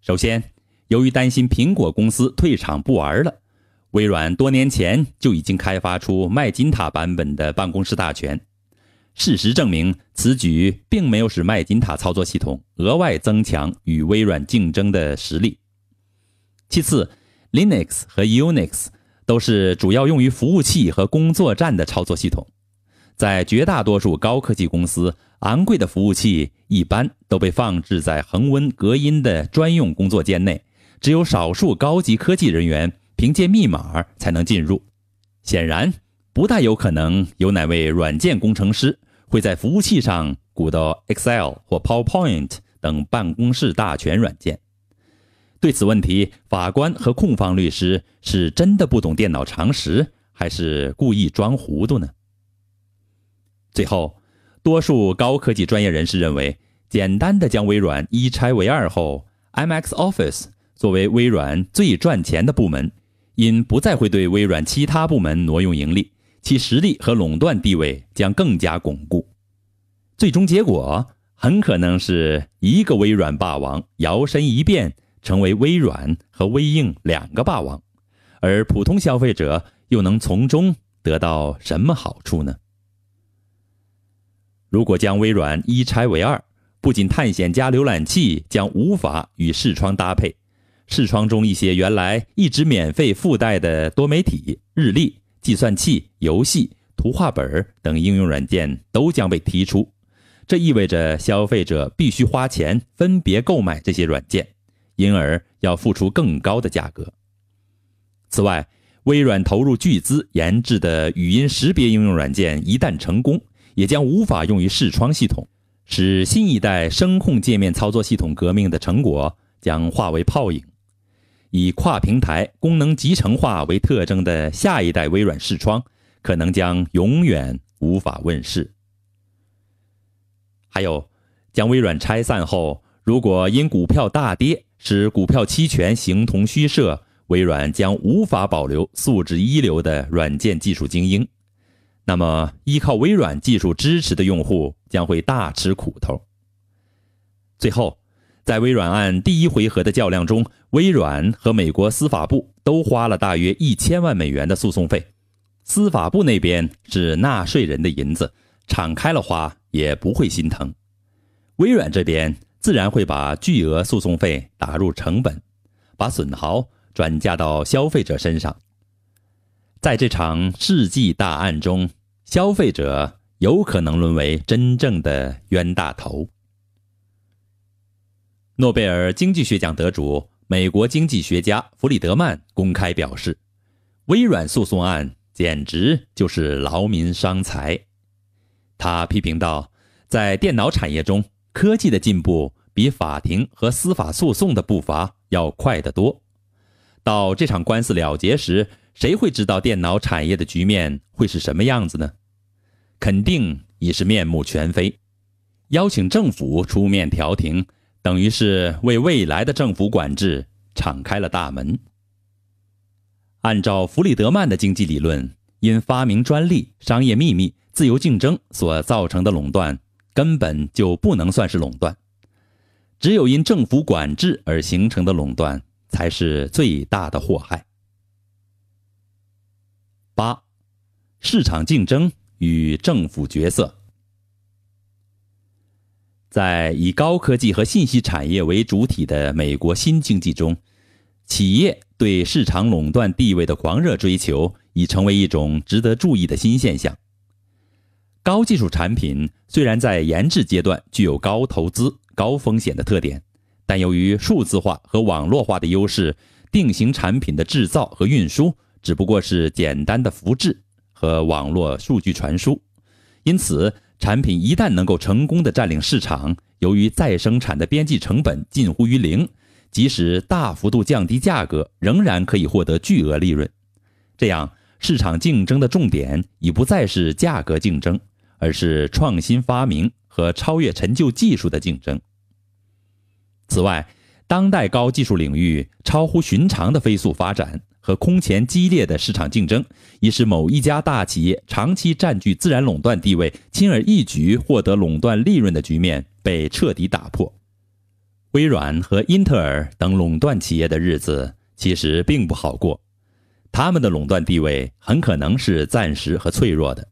Speaker 1: 首先，由于担心苹果公司退场不玩了，微软多年前就已经开发出麦金塔版本的办公室大全。事实证明，此举并没有使麦金塔操作系统额外增强与微软竞争的实力。其次，Linux 和 Unix 都是主要用于服务器和工作站的操作系统。在绝大多数高科技公司，昂贵的服务器一般都被放置在恒温隔音的专用工作间内，只有少数高级科技人员凭借密码才能进入。显然，不大有可能有哪位软件工程师会在服务器上鼓捣 Excel 或 PowerPoint 等办公室大全软件。对此问题，法官和控方律师是真的不懂电脑常识，还是故意装糊涂呢？最后，多数高科技专业人士认为，简单的将微软一拆为二后，M X Office 作为微软最赚钱的部门，因不再会对微软其他部门挪用盈利，其实力和垄断地位将更加巩固。最终结果很可能是，一个微软霸王摇身一变。成为微软和微硬两个霸王，而普通消费者又能从中得到什么好处呢？如果将微软一拆为二，不仅探险家浏览器将无法与视窗搭配，视窗中一些原来一直免费附带的多媒体、日历、计算器、游戏、图画本等应用软件都将被提出，这意味着消费者必须花钱分别购买这些软件。因而要付出更高的价格。此外，微软投入巨资研制的语音识别应用软件一旦成功，也将无法用于视窗系统，使新一代声控界面操作系统革命的成果将化为泡影。以跨平台功能集成化为特征的下一代微软视窗，可能将永远无法问世。还有，将微软拆散后，如果因股票大跌，使股票期权形同虚设，微软将无法保留素质一流的软件技术精英。那么，依靠微软技术支持的用户将会大吃苦头。最后，在微软案第一回合的较量中，微软和美国司法部都花了大约一千万美元的诉讼费。司法部那边是纳税人的银子，敞开了花也不会心疼。微软这边。自然会把巨额诉讼费打入成本，把损耗转嫁到消费者身上。在这场世纪大案中，消费者有可能沦为真正的冤大头。诺贝尔经济学奖得主、美国经济学家弗里德曼公开表示，微软诉讼案简直就是劳民伤财。他批评道：“在电脑产业中。”科技的进步比法庭和司法诉讼的步伐要快得多。到这场官司了结时，谁会知道电脑产业的局面会是什么样子呢？肯定已是面目全非。邀请政府出面调停，等于是为未来的政府管制敞开了大门。按照弗里德曼的经济理论，因发明专利、商业秘密、自由竞争所造成的垄断。根本就不能算是垄断，只有因政府管制而形成的垄断才是最大的祸害。八、市场竞争与政府角色，在以高科技和信息产业为主体的美国新经济中，企业对市场垄断地位的狂热追求已成为一种值得注意的新现象。高技术产品虽然在研制阶段具有高投资、高风险的特点，但由于数字化和网络化的优势，定型产品的制造和运输只不过是简单的复制和网络数据传输。因此，产品一旦能够成功的占领市场，由于再生产的边际成本近乎于零，即使大幅度降低价格，仍然可以获得巨额利润。这样，市场竞争的重点已不再是价格竞争。而是创新发明和超越陈旧技术的竞争。此外，当代高技术领域超乎寻常的飞速发展和空前激烈的市场竞争，已使某一家大企业长期占据自然垄断地位、轻而易举获得垄断利润的局面被彻底打破。微软和英特尔等垄断企业的日子其实并不好过，他们的垄断地位很可能是暂时和脆弱的。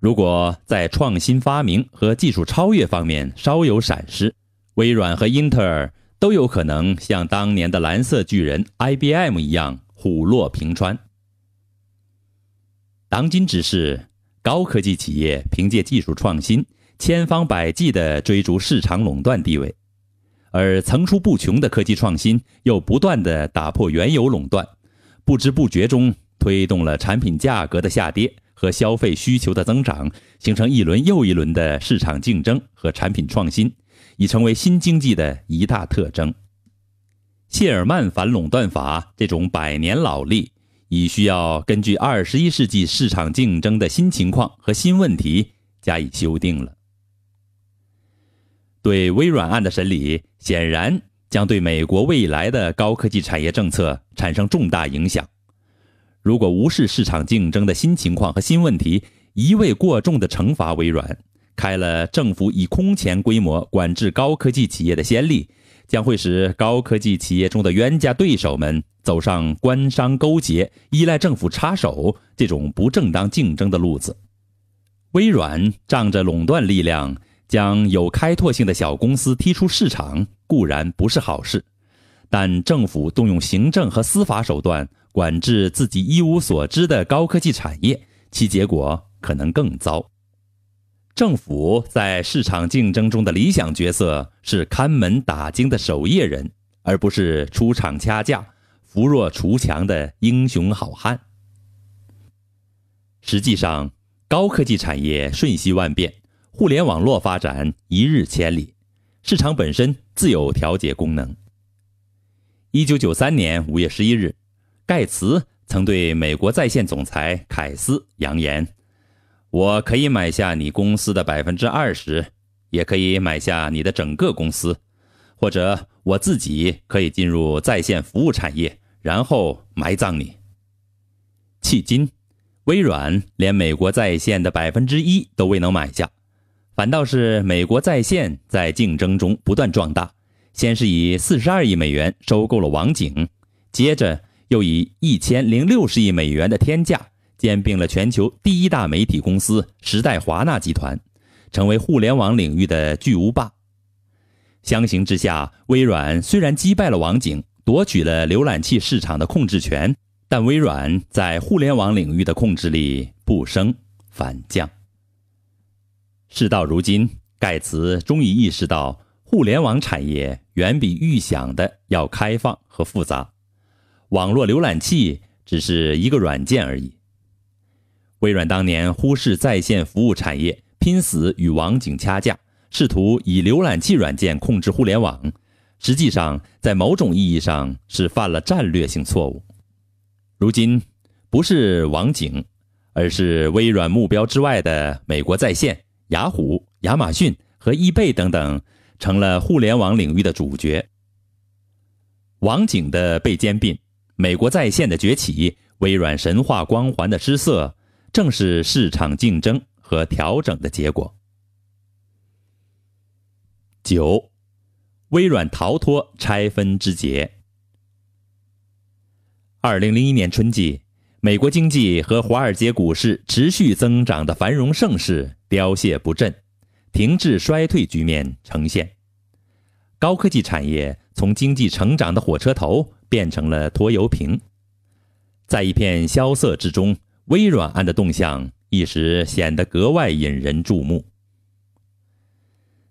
Speaker 1: 如果在创新发明和技术超越方面稍有闪失，微软和英特尔都有可能像当年的蓝色巨人 IBM 一样虎落平川。当今之势，高科技企业凭借技术创新，千方百计地追逐市场垄断地位，而层出不穷的科技创新又不断地打破原有垄断，不知不觉中推动了产品价格的下跌。和消费需求的增长，形成一轮又一轮的市场竞争和产品创新，已成为新经济的一大特征。谢尔曼反垄断法这种百年老例，已需要根据21世纪市场竞争的新情况和新问题加以修订了。对微软案的审理，显然将对美国未来的高科技产业政策产生重大影响。如果无视市场竞争的新情况和新问题，一味过重的惩罚微软，开了政府以空前规模管制高科技企业的先例，将会使高科技企业中的冤家对手们走上官商勾结、依赖政府插手这种不正当竞争的路子。微软仗着垄断力量将有开拓性的小公司踢出市场，固然不是好事，但政府动用行政和司法手段。管制自己一无所知的高科技产业，其结果可能更糟。政府在市场竞争中的理想角色是看门打更的守夜人，而不是出场掐架、扶弱锄强的英雄好汉。实际上，高科技产业瞬息万变，互联网络发展一日千里，市场本身自有调节功能。一九九三年五月十一日。盖茨曾对美国在线总裁凯斯扬言：“我可以买下你公司的百分之二十，也可以买下你的整个公司，或者我自己可以进入在线服务产业，然后埋葬你。”迄今，微软连美国在线的百分之一都未能买下，反倒是美国在线在竞争中不断壮大。先是以四十二亿美元收购了网景，接着。又以一千零六十亿美元的天价兼并了全球第一大媒体公司时代华纳集团，成为互联网领域的巨无霸。相形之下，微软虽然击败了网景，夺取了浏览器市场的控制权，但微软在互联网领域的控制力不升反降。事到如今，盖茨终于意识到，互联网产业远比预想的要开放和复杂。网络浏览器只是一个软件而已。微软当年忽视在线服务产业，拼死与网景掐架，试图以浏览器软件控制互联网，实际上在某种意义上是犯了战略性错误。如今，不是网景，而是微软目标之外的美国在线、雅虎、亚马逊和易贝等等，成了互联网领域的主角。网景的被兼并。美国在线的崛起，微软神话光环的失色，正是市场竞争和调整的结果。九，微软逃脱拆分之劫。二零零一年春季，美国经济和华尔街股市持续增长的繁荣盛世凋谢不振，停滞衰退局面呈现，高科技产业。从经济成长的火车头变成了拖油瓶，在一片萧瑟之中，微软案的动向一时显得格外引人注目。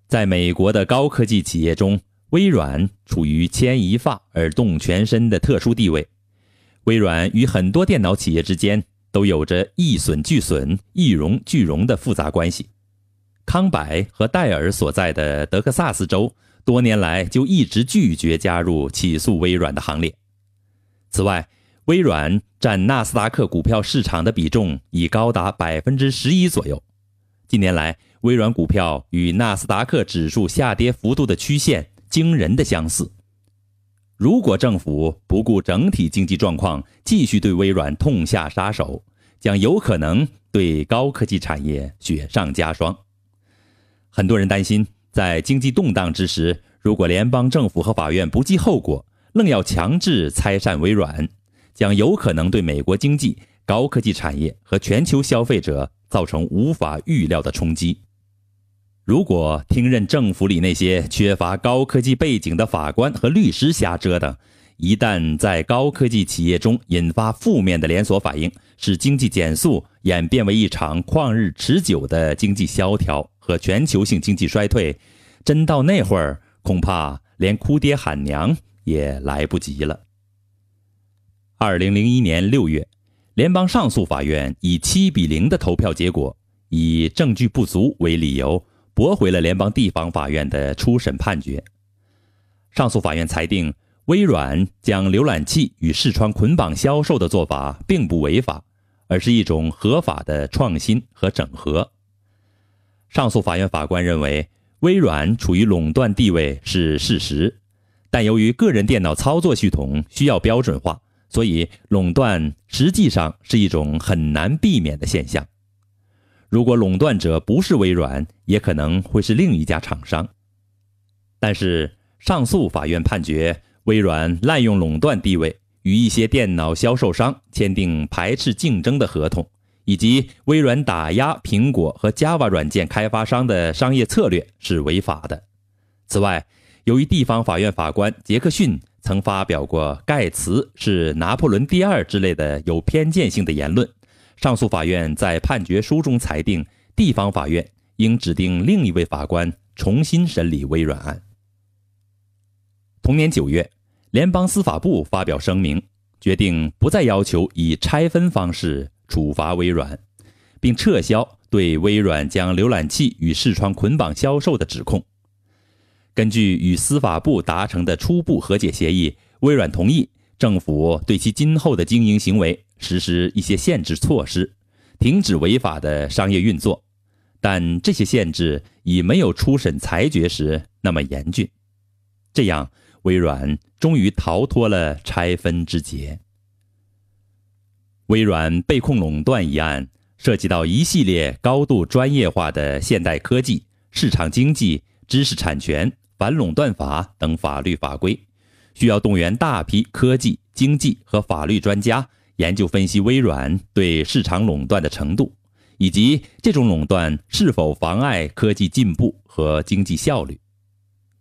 Speaker 1: 在美国的高科技企业中，微软处于牵一发而动全身的特殊地位。微软与很多电脑企业之间都有着一损俱损、一荣俱荣的复杂关系。康柏和戴尔所在的德克萨斯州。多年来就一直拒绝加入起诉微软的行列。此外，微软占纳斯达克股票市场的比重已高达百分之十一左右。近年来，微软股票与纳斯达克指数下跌幅度的曲线惊人的相似。如果政府不顾整体经济状况，继续对微软痛下杀手，将有可能对高科技产业雪上加霜。很多人担心。在经济动荡之时，如果联邦政府和法院不计后果，愣要强制拆散微软，将有可能对美国经济、高科技产业和全球消费者造成无法预料的冲击。如果听任政府里那些缺乏高科技背景的法官和律师瞎折腾，一旦在高科技企业中引发负面的连锁反应。使经济减速演变为一场旷日持久的经济萧条和全球性经济衰退，真到那会儿，恐怕连哭爹喊娘也来不及了。二零零一年六月，联邦上诉法院以七比零的投票结果，以证据不足为理由，驳回了联邦地方法院的初审判决。上诉法院裁定，微软将浏览器与视窗捆绑销售的做法并不违法。而是一种合法的创新和整合。上诉法院法官认为，微软处于垄断地位是事实，但由于个人电脑操作系统需要标准化，所以垄断实际上是一种很难避免的现象。如果垄断者不是微软，也可能会是另一家厂商。但是，上诉法院判决微软滥用垄断地位。与一些电脑销售商签订排斥竞争的合同，以及微软打压苹果和 Java 软件开发商的商业策略是违法的。此外，由于地方法院法官杰克逊曾发表过“盖茨是拿破仑第二”之类的有偏见性的言论，上诉法院在判决书中裁定地方法院应指定另一位法官重新审理微软案。同年九月。联邦司法部发表声明，决定不再要求以拆分方式处罚微软，并撤销对微软将浏览器与视窗捆绑销售的指控。根据与司法部达成的初步和解协议，微软同意政府对其今后的经营行为实施一些限制措施，停止违法的商业运作。但这些限制已没有初审裁决时那么严峻。这样。微软终于逃脱了拆分之劫。微软被控垄断一案，涉及到一系列高度专业化的现代科技、市场经济、知识产权、反垄断法等法律法规，需要动员大批科技、经济和法律专家研究分析微软对市场垄断的程度，以及这种垄断是否妨碍科技进步和经济效率。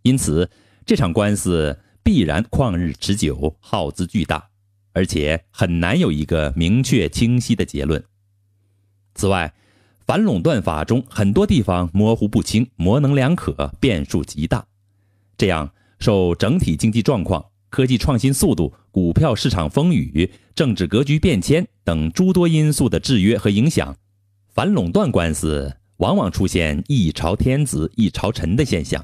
Speaker 1: 因此。这场官司必然旷日持久、耗资巨大，而且很难有一个明确清晰的结论。此外，反垄断法中很多地方模糊不清、模棱两可、变数极大。这样，受整体经济状况、科技创新速度、股票市场风雨、政治格局变迁等诸多因素的制约和影响，反垄断官司往往出现一朝天子一朝臣的现象。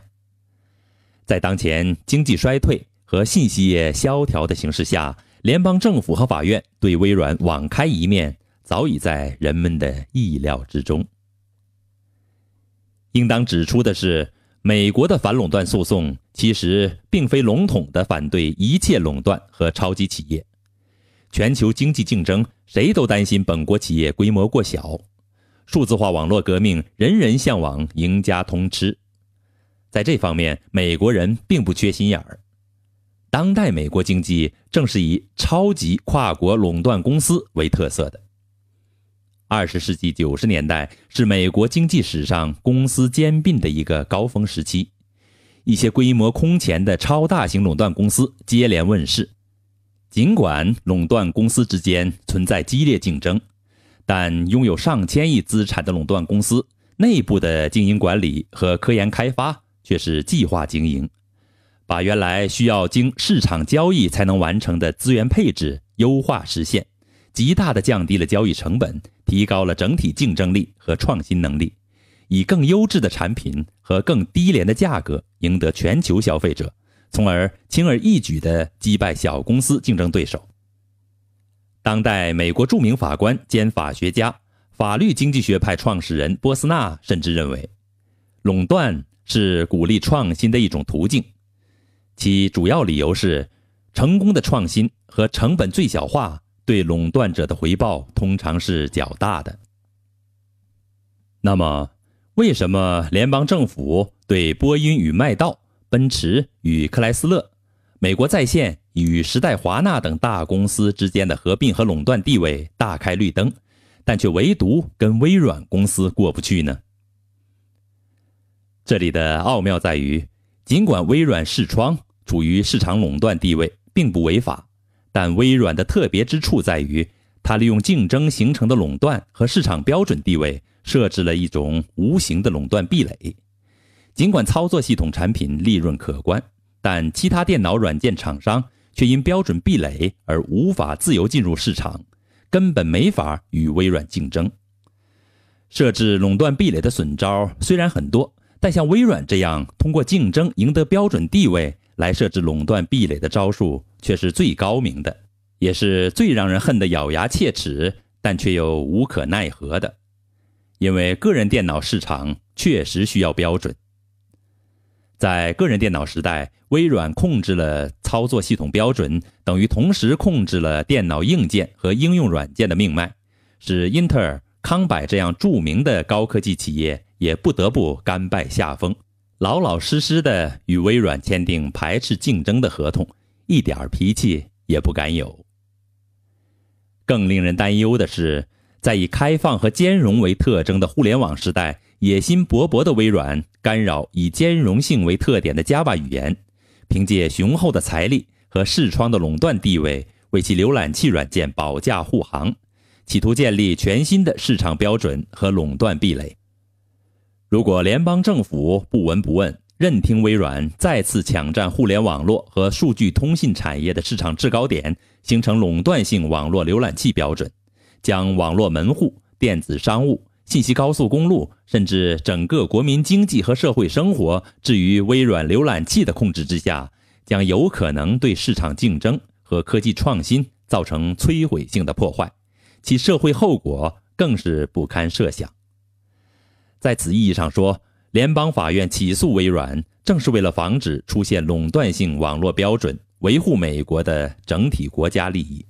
Speaker 1: 在当前经济衰退和信息业萧条的形势下，联邦政府和法院对微软网开一面，早已在人们的意料之中。应当指出的是，美国的反垄断诉讼其实并非笼统的反对一切垄断和超级企业。全球经济竞争，谁都担心本国企业规模过小。数字化网络革命，人人向往赢家通吃。在这方面，美国人并不缺心眼儿。当代美国经济正是以超级跨国垄断公司为特色的。二十世纪九十年代是美国经济史上公司兼并的一个高峰时期，一些规模空前的超大型垄断公司接连问世。尽管垄断公司之间存在激烈竞争，但拥有上千亿资产的垄断公司内部的经营管理和科研开发。却是计划经营，把原来需要经市场交易才能完成的资源配置优化实现，极大的降低了交易成本，提高了整体竞争力和创新能力，以更优质的产品和更低廉的价格赢得全球消费者，从而轻而易举地击败小公司竞争对手。当代美国著名法官兼法学家、法律经济学派创始人波斯纳甚至认为，垄断。是鼓励创新的一种途径，其主要理由是，成功的创新和成本最小化对垄断者的回报通常是较大的。那么，为什么联邦政府对波音与麦道、奔驰与克莱斯勒、美国在线与时代华纳等大公司之间的合并和垄断地位大开绿灯，但却唯独跟微软公司过不去呢？这里的奥妙在于，尽管微软视窗处于市场垄断地位，并不违法，但微软的特别之处在于，它利用竞争形成的垄断和市场标准地位，设置了一种无形的垄断壁垒。尽管操作系统产品利润可观，但其他电脑软件厂商却因标准壁垒而无法自由进入市场，根本没法与微软竞争。设置垄断壁垒的损招虽然很多。但像微软这样通过竞争赢得标准地位来设置垄断壁垒的招数，却是最高明的，也是最让人恨得咬牙切齿，但却又无可奈何的。因为个人电脑市场确实需要标准。在个人电脑时代，微软控制了操作系统标准，等于同时控制了电脑硬件和应用软件的命脉，使英特尔、康柏这样著名的高科技企业。也不得不甘拜下风，老老实实的与微软签订排斥竞争的合同，一点脾气也不敢有。更令人担忧的是，在以开放和兼容为特征的互联网时代，野心勃勃的微软干扰以兼容性为特点的 Java 语言，凭借雄厚的财力和视窗的垄断地位，为其浏览器软件保驾护航，企图建立全新的市场标准和垄断壁垒。如果联邦政府不闻不问，任凭微软再次抢占互联网络和数据通信产业的市场制高点，形成垄断性网络浏览器标准，将网络门户、电子商务、信息高速公路，甚至整个国民经济和社会生活置于微软浏览器的控制之下，将有可能对市场竞争和科技创新造成摧毁性的破坏，其社会后果更是不堪设想。在此意义上说，联邦法院起诉微软，正是为了防止出现垄断性网络标准，维护美国的整体国家利益。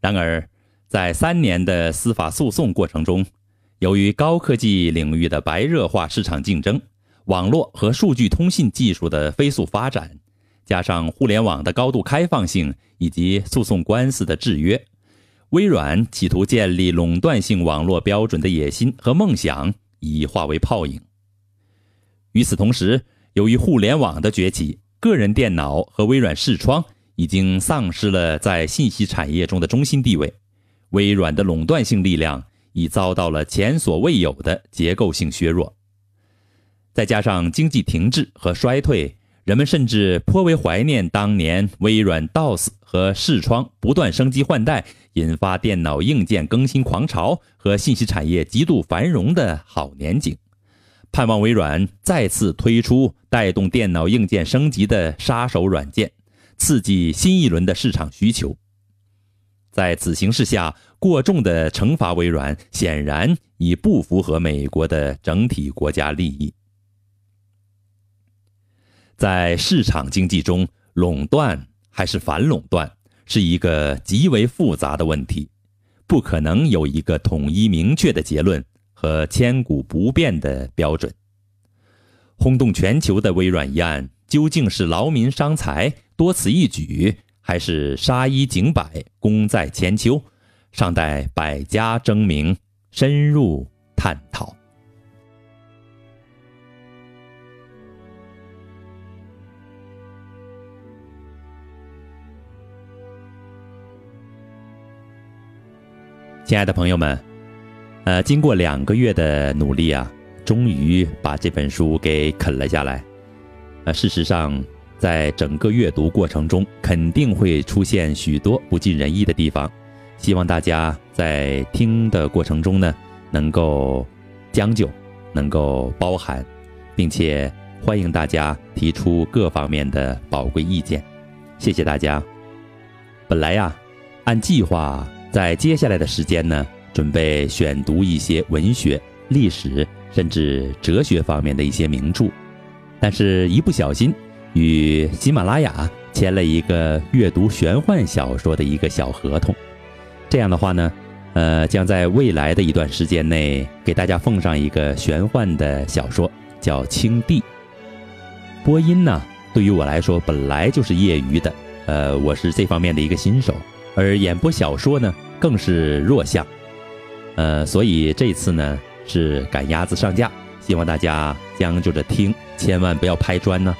Speaker 1: 然而，在三年的司法诉讼过程中，由于高科技领域的白热化市场竞争、网络和数据通信技术的飞速发展，加上互联网的高度开放性以及诉讼官司的制约。微软企图建立垄断性网络标准的野心和梦想已化为泡影。与此同时，由于互联网的崛起，个人电脑和微软视窗已经丧失了在信息产业中的中心地位。微软的垄断性力量已遭到了前所未有的结构性削弱。再加上经济停滞和衰退，人们甚至颇为怀念当年微软 DOS 和视窗不断升级换代。引发电脑硬件更新狂潮和信息产业极度繁荣的好年景，盼望微软再次推出带动电脑硬件升级的杀手软件，刺激新一轮的市场需求。在此形势下，过重的惩罚微软显然已不符合美国的整体国家利益。在市场经济中，垄断还是反垄断？是一个极为复杂的问题，不可能有一个统一明确的结论和千古不变的标准。轰动全球的微软一案，究竟是劳民伤财、多此一举，还是杀一儆百、功在千秋？尚待百家争鸣，深入探讨。亲爱的朋友们，呃，经过两个月的努力啊，终于把这本书给啃了下来。呃，事实上，在整个阅读过程中，肯定会出现许多不尽人意的地方。希望大家在听的过程中呢，能够将就，能够包含，并且欢迎大家提出各方面的宝贵意见。谢谢大家。本来呀，按计划。在接下来的时间呢，准备选读一些文学、历史甚至哲学方面的一些名著，但是，一不小心与喜马拉雅签了一个阅读玄幻小说的一个小合同。这样的话呢，呃，将在未来的一段时间内给大家奉上一个玄幻的小说，叫《青帝》。播音呢，对于我来说本来就是业余的，呃，我是这方面的一个新手。而演播小说呢，更是弱项，呃，所以这次呢是赶鸭子上架，希望大家将就着听，千万不要拍砖呢。